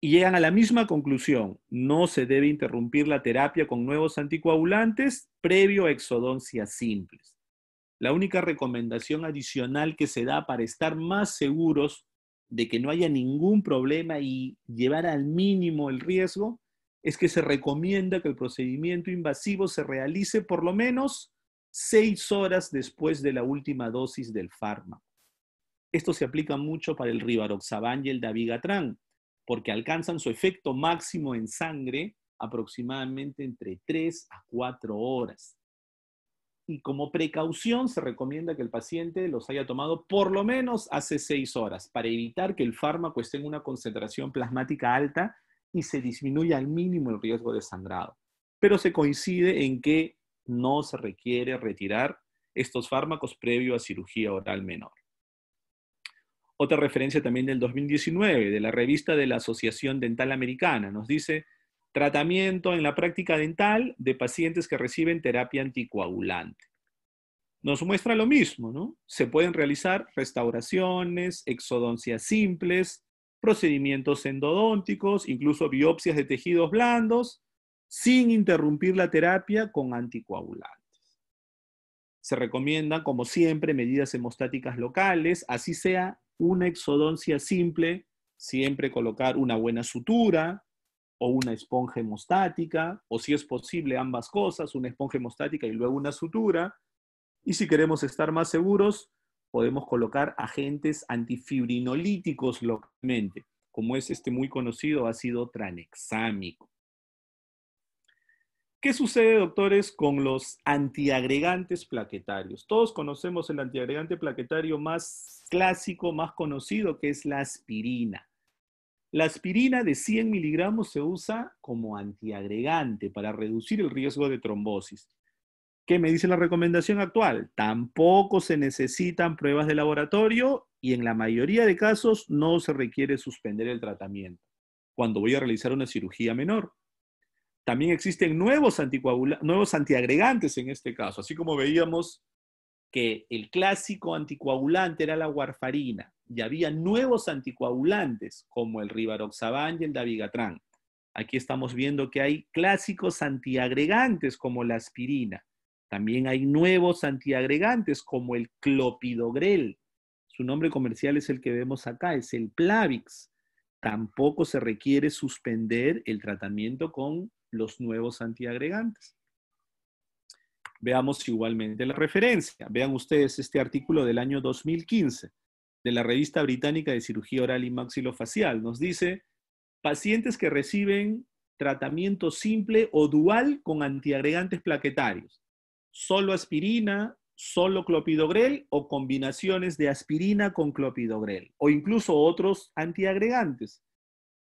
Y llegan a la misma conclusión, no se debe interrumpir la terapia con nuevos anticoagulantes previo a exodoncias simples. La única recomendación adicional que se da para estar más seguros de que no haya ningún problema y llevar al mínimo el riesgo es que se recomienda que el procedimiento invasivo se realice por lo menos seis horas después de la última dosis del fármaco. Esto se aplica mucho para el rivaroxaban y el dabigatran, porque alcanzan su efecto máximo en sangre aproximadamente entre tres a cuatro horas y como precaución se recomienda que el paciente los haya tomado por lo menos hace seis horas para evitar que el fármaco esté en una concentración plasmática alta y se disminuya al mínimo el riesgo de sangrado. Pero se coincide en que no se requiere retirar estos fármacos previo a cirugía oral menor. Otra referencia también del 2019 de la revista de la Asociación Dental Americana nos dice Tratamiento en la práctica dental de pacientes que reciben terapia anticoagulante. Nos muestra lo mismo, ¿no? Se pueden realizar restauraciones, exodoncias simples, procedimientos endodónticos, incluso biopsias de tejidos blandos, sin interrumpir la terapia con anticoagulantes. Se recomiendan, como siempre, medidas hemostáticas locales, así sea una exodoncia simple, siempre colocar una buena sutura, o una esponja hemostática, o si es posible ambas cosas, una esponja hemostática y luego una sutura. Y si queremos estar más seguros, podemos colocar agentes antifibrinolíticos localmente, como es este muy conocido ácido tranexámico. ¿Qué sucede, doctores, con los antiagregantes plaquetarios? Todos conocemos el antiagregante plaquetario más clásico, más conocido, que es la aspirina. La aspirina de 100 miligramos se usa como antiagregante para reducir el riesgo de trombosis. ¿Qué me dice la recomendación actual? Tampoco se necesitan pruebas de laboratorio y en la mayoría de casos no se requiere suspender el tratamiento cuando voy a realizar una cirugía menor. También existen nuevos, antiagregantes en este caso, así como veíamos que el clásico anticoagulante era la warfarina y había nuevos anticoagulantes como el rivaroxaban y el dabigatran. Aquí estamos viendo que hay clásicos antiagregantes como la aspirina. También hay nuevos antiagregantes como el clopidogrel. Su nombre comercial es el que vemos acá, es el Plavix. Tampoco se requiere suspender el tratamiento con los nuevos antiagregantes. Veamos igualmente la referencia. Vean ustedes este artículo del año 2015 de la Revista Británica de Cirugía Oral y Maxilofacial. Nos dice, pacientes que reciben tratamiento simple o dual con antiagregantes plaquetarios, solo aspirina, solo clopidogrel o combinaciones de aspirina con clopidogrel o incluso otros antiagregantes.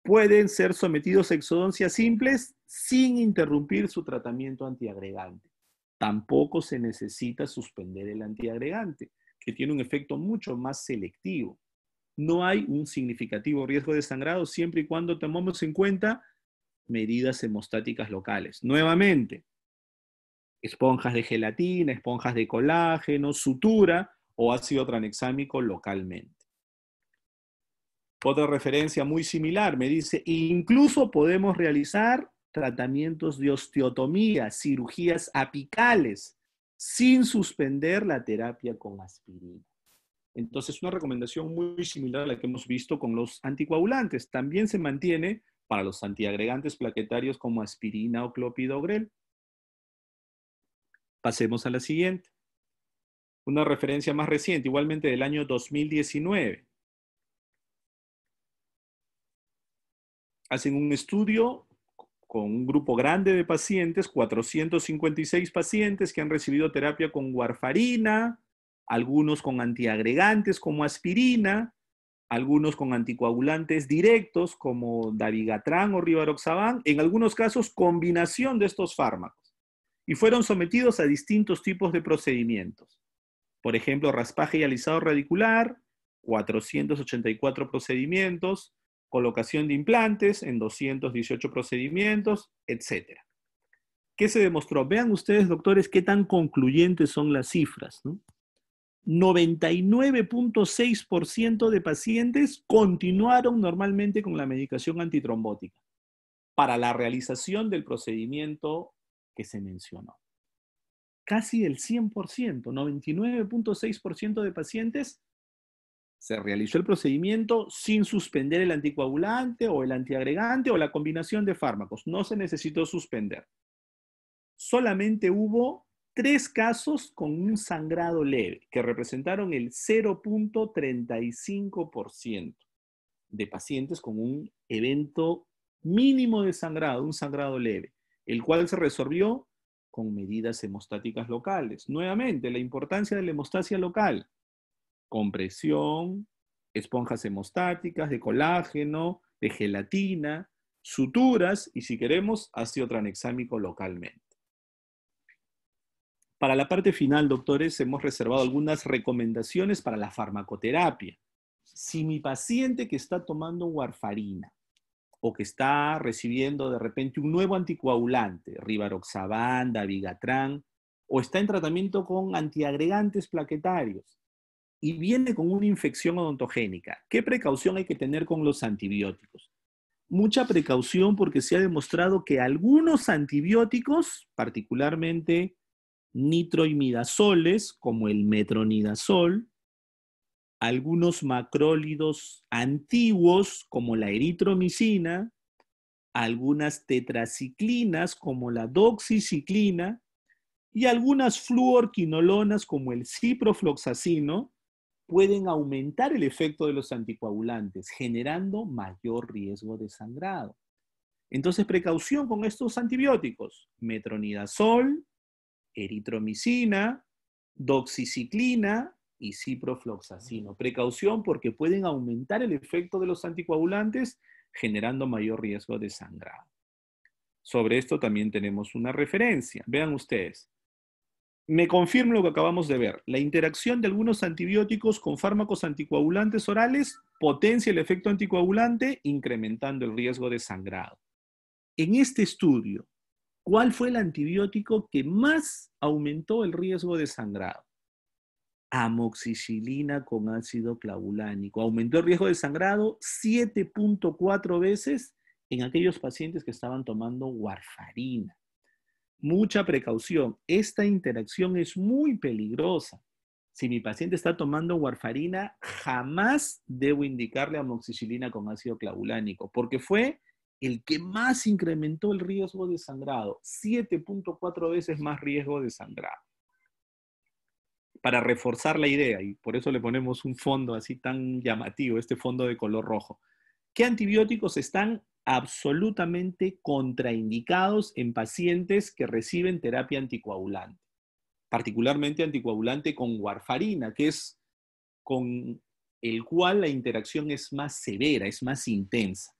Pueden ser sometidos a exodoncias simples sin interrumpir su tratamiento antiagregante. Tampoco se necesita suspender el antiagregante que tiene un efecto mucho más selectivo. No hay un significativo riesgo de sangrado siempre y cuando tomamos en cuenta medidas hemostáticas locales. Nuevamente, esponjas de gelatina, esponjas de colágeno, sutura o ácido tranexámico localmente. Otra referencia muy similar me dice, incluso podemos realizar tratamientos de osteotomía, cirugías apicales, sin suspender la terapia con aspirina. Entonces, una recomendación muy similar a la que hemos visto con los anticoagulantes. También se mantiene para los antiagregantes plaquetarios como aspirina o clopidogrel. Pasemos a la siguiente. Una referencia más reciente, igualmente del año 2019. Hacen un estudio con un grupo grande de pacientes, 456 pacientes que han recibido terapia con warfarina, algunos con antiagregantes como aspirina, algunos con anticoagulantes directos como dabigatran o rivaroxaban, en algunos casos combinación de estos fármacos, y fueron sometidos a distintos tipos de procedimientos. Por ejemplo, raspaje y alisado radicular, 484 procedimientos, colocación de implantes en 218 procedimientos, etc. ¿Qué se demostró? Vean ustedes, doctores, qué tan concluyentes son las cifras. ¿no? 99.6% de pacientes continuaron normalmente con la medicación antitrombótica para la realización del procedimiento que se mencionó. Casi el 100%, 99.6% de pacientes se realizó el procedimiento sin suspender el anticoagulante o el antiagregante o la combinación de fármacos. No se necesitó suspender. Solamente hubo tres casos con un sangrado leve, que representaron el 0.35% de pacientes con un evento mínimo de sangrado, un sangrado leve, el cual se resolvió con medidas hemostáticas locales. Nuevamente, la importancia de la hemostasia local compresión, esponjas hemostáticas, de colágeno, de gelatina, suturas y si queremos, otro tranexámico localmente. Para la parte final, doctores, hemos reservado algunas recomendaciones para la farmacoterapia. Si mi paciente que está tomando warfarina o que está recibiendo de repente un nuevo anticoagulante, rivaroxaban, dabigatran, o está en tratamiento con antiagregantes plaquetarios, y viene con una infección odontogénica, ¿qué precaución hay que tener con los antibióticos? Mucha precaución porque se ha demostrado que algunos antibióticos, particularmente nitroimidazoles, como el metronidazol, algunos macrólidos antiguos, como la eritromicina, algunas tetraciclinas, como la doxiciclina, y algunas fluorquinolonas, como el ciprofloxacino, pueden aumentar el efecto de los anticoagulantes, generando mayor riesgo de sangrado. Entonces, precaución con estos antibióticos, metronidazol, eritromicina, doxiciclina y ciprofloxacino. Precaución porque pueden aumentar el efecto de los anticoagulantes, generando mayor riesgo de sangrado. Sobre esto también tenemos una referencia. Vean ustedes, me confirmo lo que acabamos de ver. La interacción de algunos antibióticos con fármacos anticoagulantes orales potencia el efecto anticoagulante, incrementando el riesgo de sangrado. En este estudio, ¿cuál fue el antibiótico que más aumentó el riesgo de sangrado? Amoxicilina con ácido clavulánico. Aumentó el riesgo de sangrado 7.4 veces en aquellos pacientes que estaban tomando warfarina mucha precaución. Esta interacción es muy peligrosa. Si mi paciente está tomando warfarina, jamás debo indicarle amoxicilina con ácido clavulánico, porque fue el que más incrementó el riesgo de sangrado, 7.4 veces más riesgo de sangrado. Para reforzar la idea, y por eso le ponemos un fondo así tan llamativo, este fondo de color rojo. ¿Qué antibióticos están absolutamente contraindicados en pacientes que reciben terapia anticoagulante, particularmente anticoagulante con warfarina, que es con el cual la interacción es más severa, es más intensa.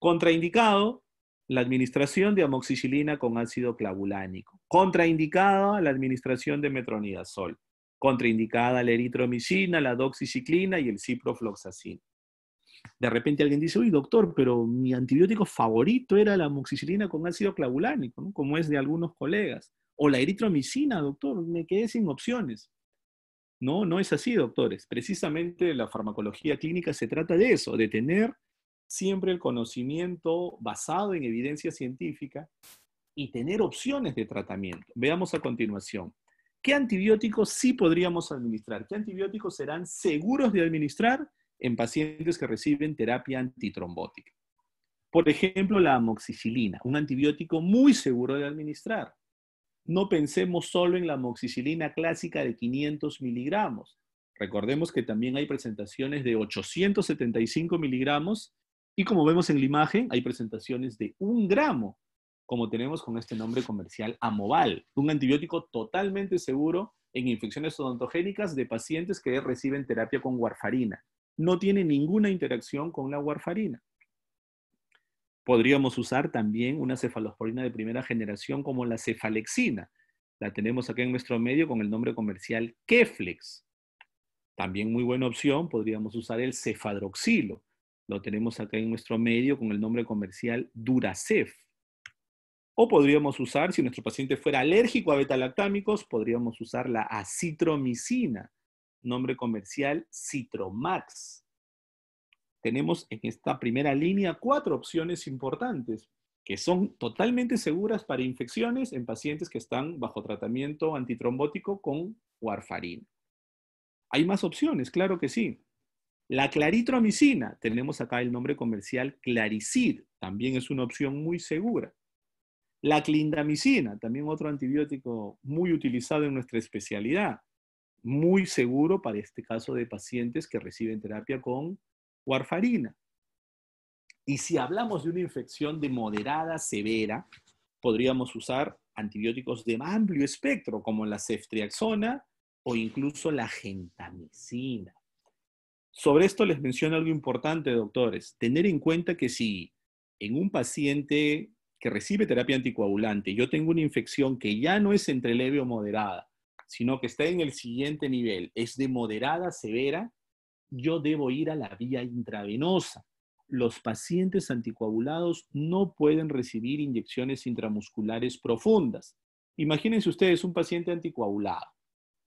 Contraindicado la administración de amoxicilina con ácido clavulánico. Contraindicada la administración de metronidazol. Contraindicada la eritromicina, la doxiciclina y el ciprofloxacina de repente alguien dice, uy, doctor, pero mi antibiótico favorito era la amoxicilina con ácido clavulánico, como es de algunos colegas. O la eritromicina, doctor, me quedé sin opciones. No, no es así, doctores. Precisamente la farmacología clínica se trata de eso, de tener siempre el conocimiento basado en evidencia científica y tener opciones de tratamiento. Veamos a continuación. ¿Qué antibióticos sí podríamos administrar? ¿Qué antibióticos serán seguros de administrar en pacientes que reciben terapia antitrombótica. Por ejemplo, la amoxicilina, un antibiótico muy seguro de administrar. No pensemos solo en la amoxicilina clásica de 500 miligramos. Recordemos que también hay presentaciones de 875 miligramos y como vemos en la imagen, hay presentaciones de un gramo, como tenemos con este nombre comercial Amoval, un antibiótico totalmente seguro en infecciones odontogénicas de pacientes que reciben terapia con warfarina no tiene ninguna interacción con la warfarina. Podríamos usar también una cefalosporina de primera generación como la cefalexina. La tenemos acá en nuestro medio con el nombre comercial Keflex. También muy buena opción, podríamos usar el cefadroxilo. Lo tenemos acá en nuestro medio con el nombre comercial Duracef. O podríamos usar, si nuestro paciente fuera alérgico a beta-lactámicos, podríamos usar la acitromicina nombre comercial Citromax. Tenemos en esta primera línea cuatro opciones importantes que son totalmente seguras para infecciones en pacientes que están bajo tratamiento antitrombótico con warfarina. Hay más opciones, claro que sí. La claritromicina, tenemos acá el nombre comercial Claricid, también es una opción muy segura. La clindamicina, también otro antibiótico muy utilizado en nuestra especialidad muy seguro para este caso de pacientes que reciben terapia con warfarina. Y si hablamos de una infección de moderada severa, podríamos usar antibióticos de amplio espectro, como la ceftriaxona o incluso la gentamicina. Sobre esto les menciono algo importante, doctores. Tener en cuenta que si en un paciente que recibe terapia anticoagulante yo tengo una infección que ya no es entre leve o moderada, sino que está en el siguiente nivel, es de moderada a severa, yo debo ir a la vía intravenosa. Los pacientes anticoagulados no pueden recibir inyecciones intramusculares profundas. Imagínense ustedes un paciente anticoagulado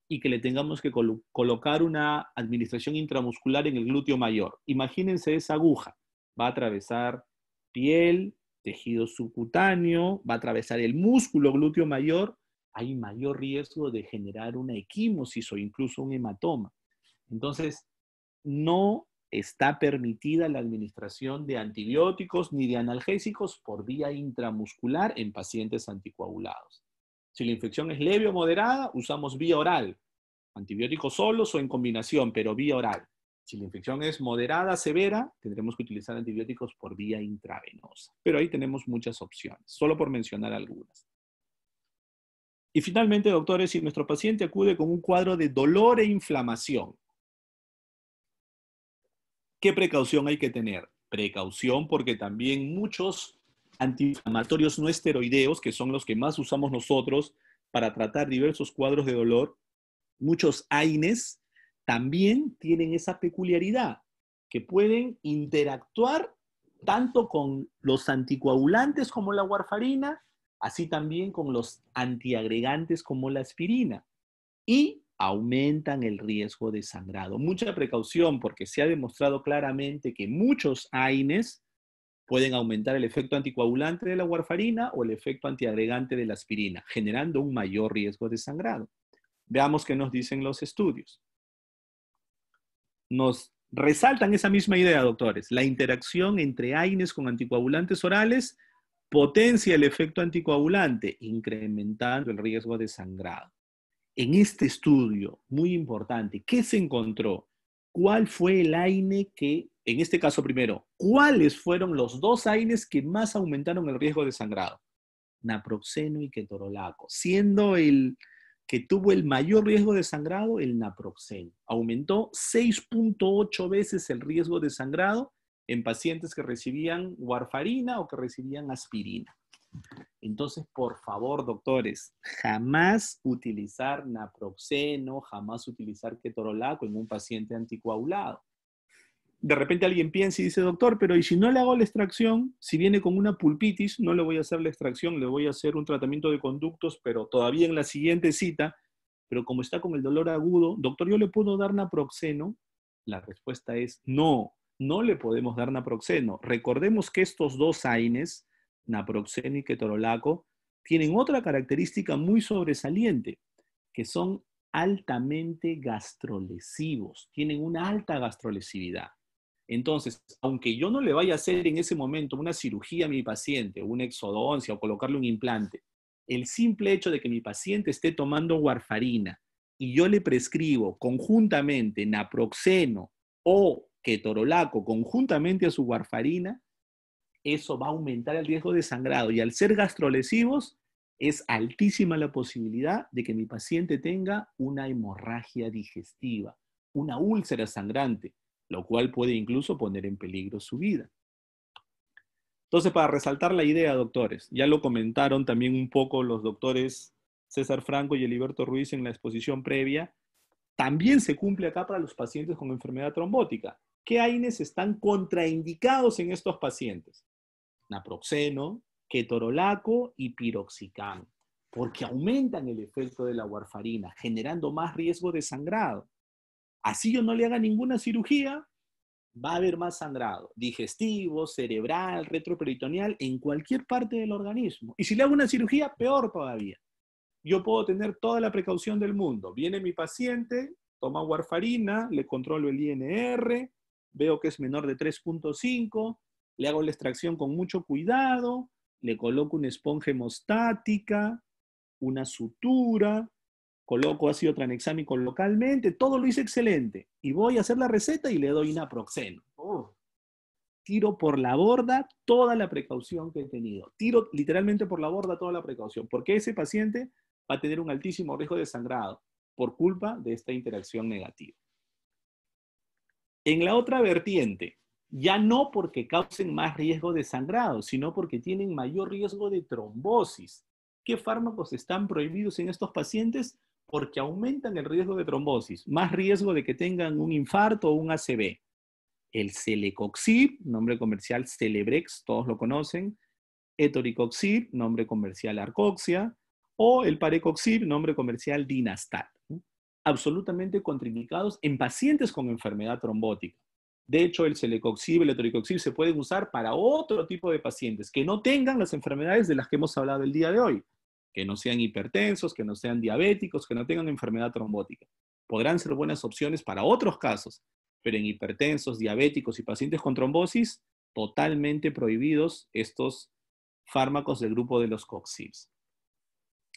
y que le tengamos que colocar una administración intramuscular en el glúteo mayor. Imagínense esa aguja. Va a atravesar piel, tejido subcutáneo, va a atravesar el músculo glúteo mayor hay mayor riesgo de generar una equimosis o incluso un hematoma. Entonces, no está permitida la administración de antibióticos ni de analgésicos por vía intramuscular en pacientes anticoagulados. Si la infección es leve o moderada, usamos vía oral, antibióticos solos o en combinación, pero vía oral. Si la infección es moderada, severa, tendremos que utilizar antibióticos por vía intravenosa. Pero ahí tenemos muchas opciones, solo por mencionar algunas. Y finalmente, doctores, si nuestro paciente acude con un cuadro de dolor e inflamación, ¿qué precaución hay que tener? Precaución porque también muchos antiinflamatorios no esteroideos, que son los que más usamos nosotros para tratar diversos cuadros de dolor, muchos AINES, también tienen esa peculiaridad, que pueden interactuar tanto con los anticoagulantes como la warfarina así también con los antiagregantes como la aspirina y aumentan el riesgo de sangrado. Mucha precaución porque se ha demostrado claramente que muchos AINES pueden aumentar el efecto anticoagulante de la warfarina o el efecto antiagregante de la aspirina, generando un mayor riesgo de sangrado. Veamos qué nos dicen los estudios. Nos resaltan esa misma idea, doctores, la interacción entre AINES con anticoagulantes orales potencia el efecto anticoagulante, incrementando el riesgo de sangrado. En este estudio, muy importante, ¿qué se encontró? ¿Cuál fue el AINE que, en este caso primero, cuáles fueron los dos AINEs que más aumentaron el riesgo de sangrado? Naproxeno y ketorolaco, siendo el que tuvo el mayor riesgo de sangrado, el naproxeno. Aumentó 6.8 veces el riesgo de sangrado en pacientes que recibían warfarina o que recibían aspirina. Entonces, por favor, doctores, jamás utilizar naproxeno, jamás utilizar ketorolaco en un paciente anticoagulado. De repente alguien piensa y dice, doctor, pero ¿y si no le hago la extracción? Si viene con una pulpitis, no le voy a hacer la extracción, le voy a hacer un tratamiento de conductos, pero todavía en la siguiente cita, pero como está con el dolor agudo, doctor, ¿yo le puedo dar naproxeno? La respuesta es no, no le podemos dar naproxeno. Recordemos que estos dos AINES, naproxeno y ketorolaco, tienen otra característica muy sobresaliente, que son altamente gastrolesivos, tienen una alta gastrolesividad. Entonces, aunque yo no le vaya a hacer en ese momento una cirugía a mi paciente, una exodoncia o colocarle un implante, el simple hecho de que mi paciente esté tomando warfarina y yo le prescribo conjuntamente naproxeno o que torolaco conjuntamente a su warfarina, eso va a aumentar el riesgo de sangrado. Y al ser gastrolesivos, es altísima la posibilidad de que mi paciente tenga una hemorragia digestiva, una úlcera sangrante, lo cual puede incluso poner en peligro su vida. Entonces, para resaltar la idea, doctores, ya lo comentaron también un poco los doctores César Franco y Eliberto Ruiz en la exposición previa, también se cumple acá para los pacientes con enfermedad trombótica. ¿Qué AINES están contraindicados en estos pacientes? Naproxeno, ketorolaco y piroxicam, porque aumentan el efecto de la warfarina, generando más riesgo de sangrado. Así yo no le haga ninguna cirugía, va a haber más sangrado, digestivo, cerebral, retroperitoneal, en cualquier parte del organismo. Y si le hago una cirugía, peor todavía. Yo puedo tener toda la precaución del mundo. Viene mi paciente, toma warfarina, le controlo el INR, veo que es menor de 3.5, le hago la extracción con mucho cuidado, le coloco una esponja hemostática, una sutura, coloco ácido tranexámico localmente, todo lo hice excelente. Y voy a hacer la receta y le doy naproxeno. Oh. Tiro por la borda toda la precaución que he tenido. Tiro literalmente por la borda toda la precaución, porque ese paciente va a tener un altísimo riesgo de sangrado por culpa de esta interacción negativa. En la otra vertiente, ya no porque causen más riesgo de sangrado, sino porque tienen mayor riesgo de trombosis. ¿Qué fármacos están prohibidos en estos pacientes? Porque aumentan el riesgo de trombosis, más riesgo de que tengan un infarto o un ACV. El Celecoxib, nombre comercial Celebrex, todos lo conocen. Etoricoxib, nombre comercial Arcoxia. O el Parecoxib, nombre comercial Dinastat absolutamente contraindicados en pacientes con enfermedad trombótica. De hecho, el celecoxib, el etoricoxib se pueden usar para otro tipo de pacientes que no tengan las enfermedades de las que hemos hablado el día de hoy, que no sean hipertensos, que no sean diabéticos, que no tengan enfermedad trombótica. Podrán ser buenas opciones para otros casos, pero en hipertensos, diabéticos y pacientes con trombosis, totalmente prohibidos estos fármacos del grupo de los coxibs.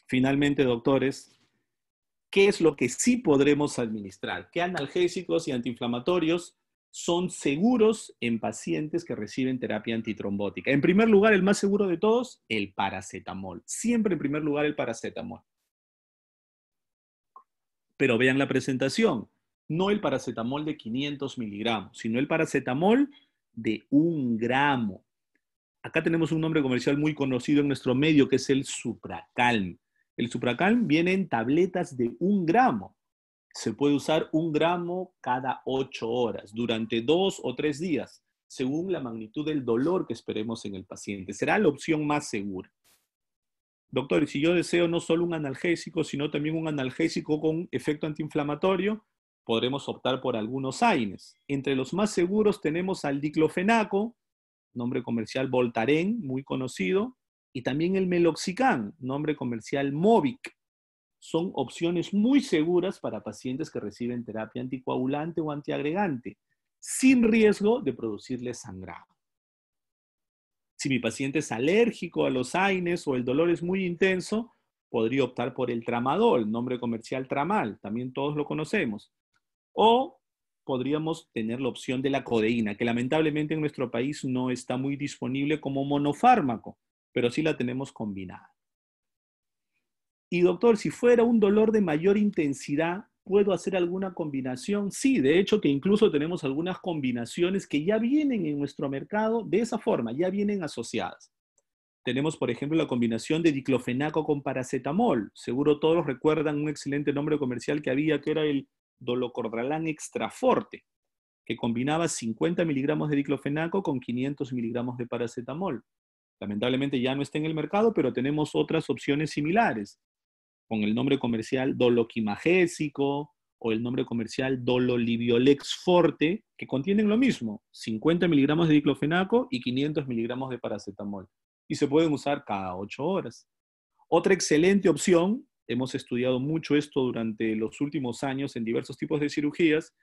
Finalmente, doctores, qué es lo que sí podremos administrar, qué analgésicos y antiinflamatorios son seguros en pacientes que reciben terapia antitrombótica. En primer lugar, el más seguro de todos, el paracetamol. Siempre en primer lugar el paracetamol. Pero vean la presentación, no el paracetamol de 500 miligramos, sino el paracetamol de un gramo. Acá tenemos un nombre comercial muy conocido en nuestro medio que es el Supracalm. El supracalm viene en tabletas de un gramo. Se puede usar un gramo cada ocho horas, durante dos o tres días, según la magnitud del dolor que esperemos en el paciente. Será la opción más segura. Doctor, si yo deseo no solo un analgésico, sino también un analgésico con efecto antiinflamatorio, podremos optar por algunos AINES. Entre los más seguros tenemos al diclofenaco, nombre comercial Voltaren, muy conocido, y también el Meloxicam, nombre comercial Movic. Son opciones muy seguras para pacientes que reciben terapia anticoagulante o antiagregante, sin riesgo de producirle sangrado. Si mi paciente es alérgico a los AINES o el dolor es muy intenso, podría optar por el tramadol, nombre comercial tramal, también todos lo conocemos. O podríamos tener la opción de la codeína, que lamentablemente en nuestro país no está muy disponible como monofármaco pero sí la tenemos combinada. Y doctor, si fuera un dolor de mayor intensidad, ¿puedo hacer alguna combinación? Sí, de hecho que incluso tenemos algunas combinaciones que ya vienen en nuestro mercado de esa forma, ya vienen asociadas. Tenemos, por ejemplo, la combinación de diclofenaco con paracetamol. Seguro todos recuerdan un excelente nombre comercial que había, que era el dolocordralán extraforte, que combinaba 50 miligramos de diclofenaco con 500 miligramos de paracetamol. Lamentablemente ya no está en el mercado, pero tenemos otras opciones similares, con el nombre comercial doloquimagésico o el nombre comercial dololiviolex forte, que contienen lo mismo, 50 miligramos de diclofenaco y 500 miligramos de paracetamol. Y se pueden usar cada 8 horas. Otra excelente opción, hemos estudiado mucho esto durante los últimos años en diversos tipos de cirugías,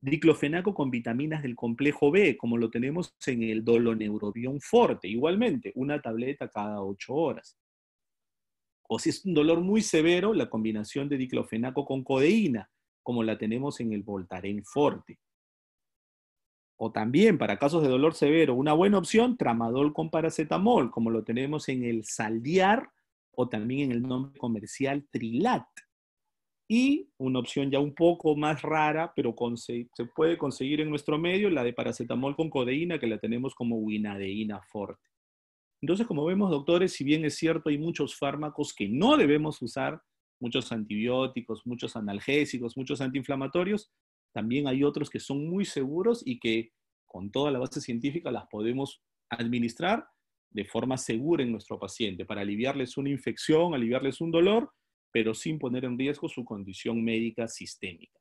diclofenaco con vitaminas del complejo B, como lo tenemos en el doloneurobión forte, igualmente, una tableta cada ocho horas. O si es un dolor muy severo, la combinación de diclofenaco con codeína, como la tenemos en el Voltaren forte. O también, para casos de dolor severo, una buena opción, tramadol con paracetamol, como lo tenemos en el Saldiar o también en el nombre comercial Trilat. Y una opción ya un poco más rara, pero se, puede conseguir en nuestro medio, la de paracetamol con codeína, que la tenemos como winadeína forte. Entonces, como vemos, doctores, si bien es cierto, hay muchos fármacos que no debemos usar, muchos antibióticos, muchos analgésicos, muchos antiinflamatorios, también hay otros que son muy seguros y que con toda la base científica las podemos administrar de forma segura en nuestro paciente para aliviarles una infección, aliviarles un dolor pero sin poner en riesgo su condición médica sistémica.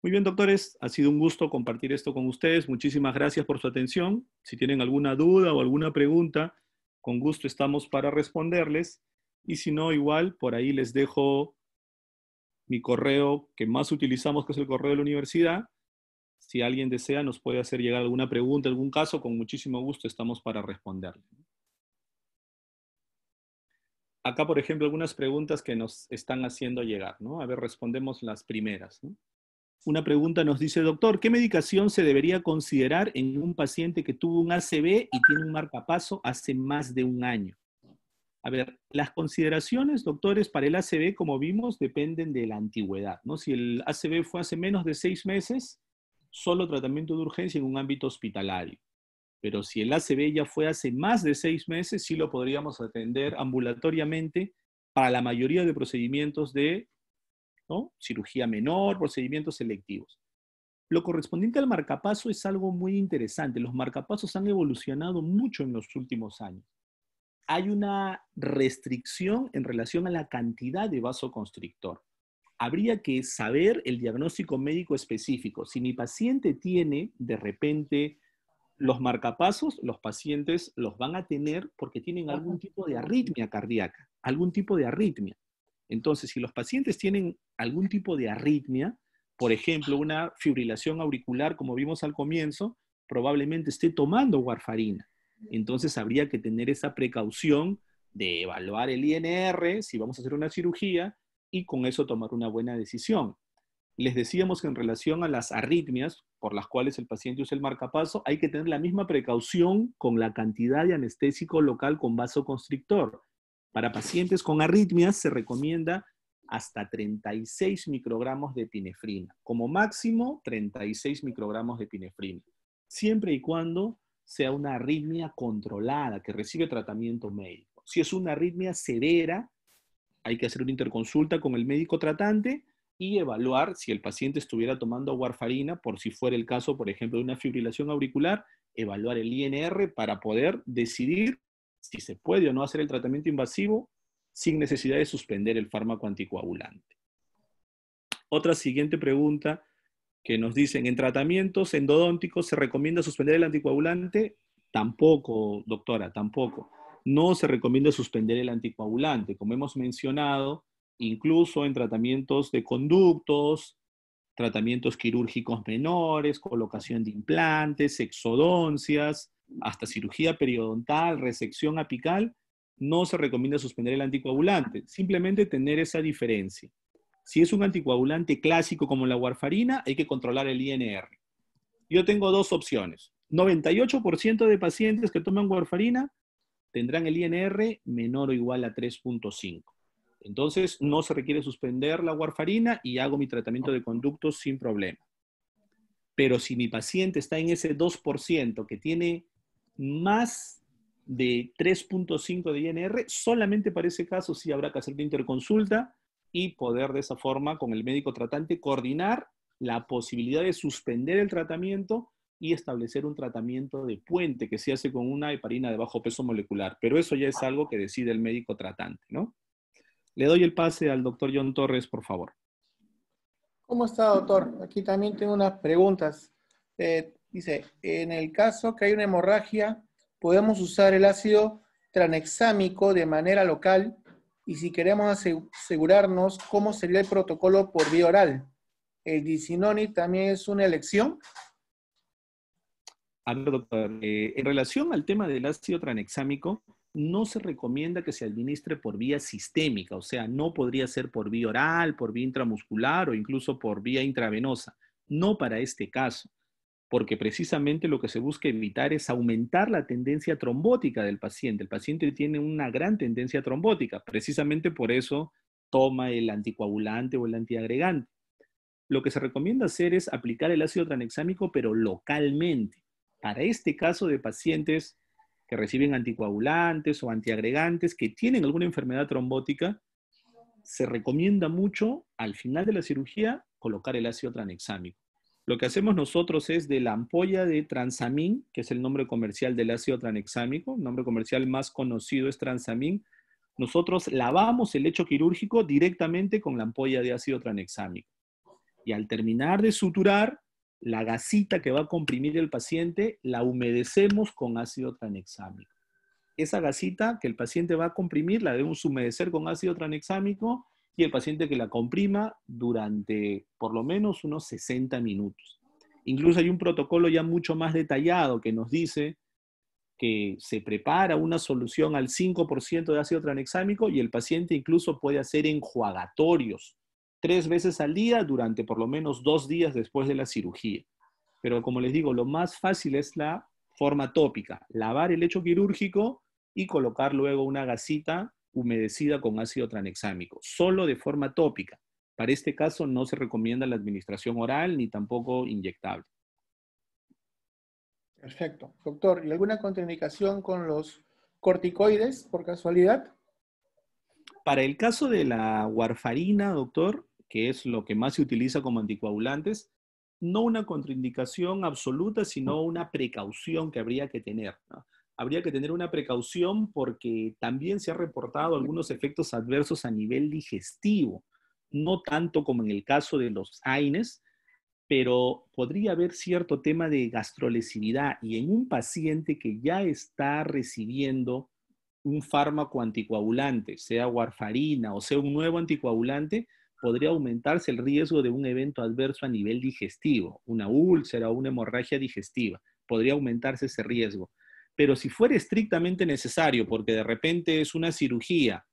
Muy bien, doctores, ha sido un gusto compartir esto con ustedes. Muchísimas gracias por su atención. Si tienen alguna duda o alguna pregunta, con gusto estamos para responderles. Y si no, igual, por ahí les dejo mi correo que más utilizamos, que es el correo de la universidad. Si alguien desea, nos puede hacer llegar alguna pregunta, algún caso, con muchísimo gusto estamos para responderle acá, por ejemplo, algunas preguntas que nos están haciendo llegar, ¿no? A ver, respondemos las primeras. Una pregunta nos dice, doctor, ¿qué medicación se debería considerar en un paciente que tuvo un ACB y tiene un marcapaso hace más de un año? A ver, las consideraciones, doctores, para el ACB, como vimos, dependen de la antigüedad, ¿no? Si el ACB fue hace menos de seis meses, solo tratamiento de urgencia en un ámbito hospitalario. Pero si el ACV ya fue hace más de seis meses, sí lo podríamos atender ambulatoriamente para la mayoría de procedimientos de cirugía menor, procedimientos selectivos. Lo correspondiente al marcapaso es algo muy interesante. Los marcapasos han evolucionado mucho en los últimos años. Hay una restricción en relación a la cantidad de vasoconstrictor. Habría que saber el diagnóstico médico específico. Si mi paciente tiene de repente los marcapasos, los pacientes los van a tener porque tienen algún tipo de arritmia cardíaca, algún tipo de arritmia. Entonces, si los pacientes tienen algún tipo de arritmia, por ejemplo, una fibrilación auricular, como vimos al comienzo, probablemente esté tomando warfarina. Entonces, habría que tener esa precaución de evaluar el INR, si vamos a hacer una cirugía, y con eso tomar una buena decisión. Les decíamos que en relación a las arritmias, por las cuales el paciente usa el marcapaso, hay que tener la misma precaución con la cantidad de anestésico local con vasoconstrictor. Para pacientes con arritmias se recomienda hasta 36 microgramos de epinefrina. Como máximo, 36 microgramos de epinefrina. Siempre y cuando sea una arritmia controlada, que recibe tratamiento médico. Si es una arritmia severa, hay que hacer una interconsulta con el médico tratante y evaluar si el paciente estuviera tomando warfarina, por si fuera el caso, por ejemplo, de una fibrilación auricular, evaluar el INR para poder decidir si se puede o no hacer el tratamiento invasivo sin necesidad de suspender el fármaco anticoagulante. Otra siguiente pregunta que nos dicen, ¿en tratamientos endodónticos se recomienda suspender el anticoagulante? Tampoco, doctora, tampoco. No se recomienda suspender el anticoagulante. Como hemos mencionado, incluso en tratamientos de conductos, tratamientos quirúrgicos menores, colocación de implantes, exodoncias, hasta cirugía periodontal, resección apical, no se recomienda suspender el anticoagulante, simplemente tener esa diferencia. Si es un anticoagulante clásico como la warfarina, hay que controlar el INR. Yo tengo dos opciones. 98% de pacientes que toman warfarina tendrán el INR menor o igual a 3.5. Entonces, no se requiere suspender la warfarina y hago mi tratamiento de conductos sin problema. Pero si mi paciente está en ese 2% que tiene más de 3.5 de INR, solamente para ese caso sí habrá que hacer la interconsulta y poder de esa forma con el médico tratante coordinar la posibilidad de suspender el tratamiento y establecer un tratamiento de puente que se hace con una heparina de bajo peso molecular. Pero eso ya es algo que decide el médico tratante, ¿no? Le doy el pase al doctor John Torres, por favor. ¿Cómo está, doctor? Aquí también tengo unas preguntas. Eh, dice, en el caso que hay una hemorragia, podemos usar el ácido tranexámico de manera local y si queremos asegurarnos cómo sería el protocolo por vía oral. ¿El disinoni también es una elección? A ver, doctor, eh, en relación al tema del ácido tranexámico, no se recomienda que se administre por vía sistémica, o sea, no podría ser por vía oral, por vía intramuscular o incluso por vía intravenosa. No para este caso, porque precisamente lo que se busca evitar es aumentar la tendencia trombótica del paciente. El paciente tiene una gran tendencia trombótica, precisamente por eso toma el anticoagulante o el antiagregante. Lo que se recomienda hacer es aplicar el ácido tranexámico, pero localmente. Para este caso de pacientes que reciben anticoagulantes o antiagregantes, que tienen alguna enfermedad trombótica, se recomienda mucho al final de la cirugía colocar el ácido tranexámico. Lo que hacemos nosotros es de la ampolla de transamin, que es el nombre comercial del ácido tranexámico, el nombre comercial más conocido es transamin, nosotros lavamos el lecho quirúrgico directamente con la ampolla de ácido tranexámico. Y al terminar de suturar, la gasita que va a comprimir el paciente la humedecemos con ácido tranexámico. Esa gasita que el paciente va a comprimir la debemos humedecer con ácido tranexámico y el paciente que la comprima durante por lo menos unos 60 minutos. Incluso hay un protocolo ya mucho más detallado que nos dice que se prepara una solución al 5% de ácido tranexámico y el paciente incluso puede hacer enjuagatorios tres veces al día durante por lo menos dos días después de la cirugía. Pero como les digo, lo más fácil es la forma tópica, lavar el lecho quirúrgico y colocar luego una gasita humedecida con ácido tranexámico, solo de forma tópica. Para este caso no se recomienda la administración oral ni tampoco inyectable. Perfecto. Doctor, ¿y alguna contraindicación con los corticoides por casualidad? Para el caso de la warfarina, doctor, que es lo que más se utiliza como anticoagulantes, no una contraindicación absoluta, sino una precaución que habría que tener. Habría que tener una precaución porque también se han reportado algunos efectos adversos a nivel digestivo, no tanto como en el caso de los AINES, pero podría haber cierto tema de gastrolesividad y en un paciente que ya está recibiendo un fármaco anticoagulante, sea warfarina o sea un nuevo anticoagulante, podría aumentarse el riesgo de un evento adverso a nivel digestivo, una úlcera o una hemorragia digestiva. Podría aumentarse ese riesgo. Pero si fuera estrictamente necesario, porque de repente es una cirugía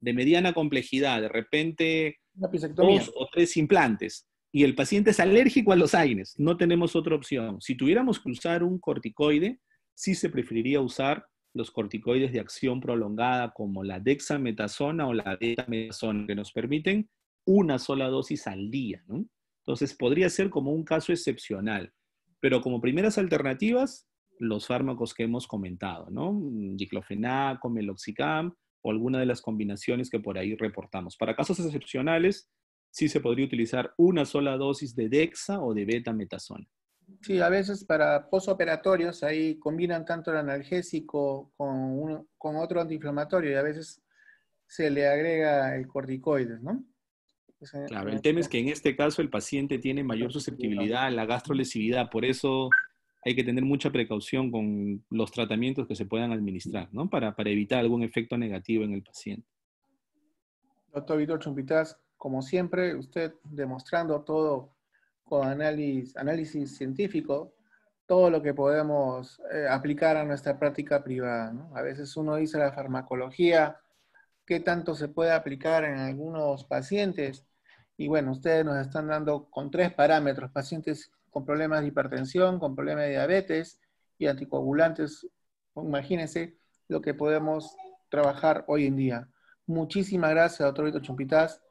de mediana complejidad, de repente dos o tres implantes, y el paciente es alérgico a los AINES, no tenemos otra opción. Si tuviéramos que usar un corticoide, sí se preferiría usar los corticoides de acción prolongada como la dexametasona o la metasona que nos permiten una sola dosis al día. ¿no? Entonces, podría ser como un caso excepcional, pero como primeras alternativas, los fármacos que hemos comentado, ¿no? Diclofenaco, meloxicam o alguna de las combinaciones que por ahí reportamos. Para casos excepcionales, sí se podría utilizar una sola dosis de DEXA o de betametasona. Sí, a veces para posoperatorios ahí combinan tanto el analgésico con, con otro antiinflamatorio y a veces se le agrega el corticoides, ¿no? claro, el tema es que en este caso el paciente tiene mayor susceptibilidad a la gastrolesividad, por eso hay que tener mucha precaución con los tratamientos que se puedan administrar, ¿no? Para, evitar algún efecto negativo en el paciente. Doctor Víctor Chumpitas, como siempre, usted demostrando todo con análisis, científico, todo lo que podemos eh, aplicar a nuestra práctica privada. ¿no? A veces uno dice la farmacología, qué tanto se puede aplicar en algunos pacientes, y bueno, ustedes nos están dando con tres parámetros, pacientes con problemas de hipertensión, con problemas de diabetes y anticoagulantes. Imagínense lo que podemos trabajar hoy en día. Muchísimas gracias, doctor Vito Chumpitas,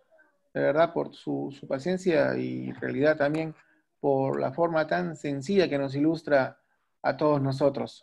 de verdad, por su, su paciencia y en realidad también por la forma tan sencilla que nos ilustra a todos nosotros.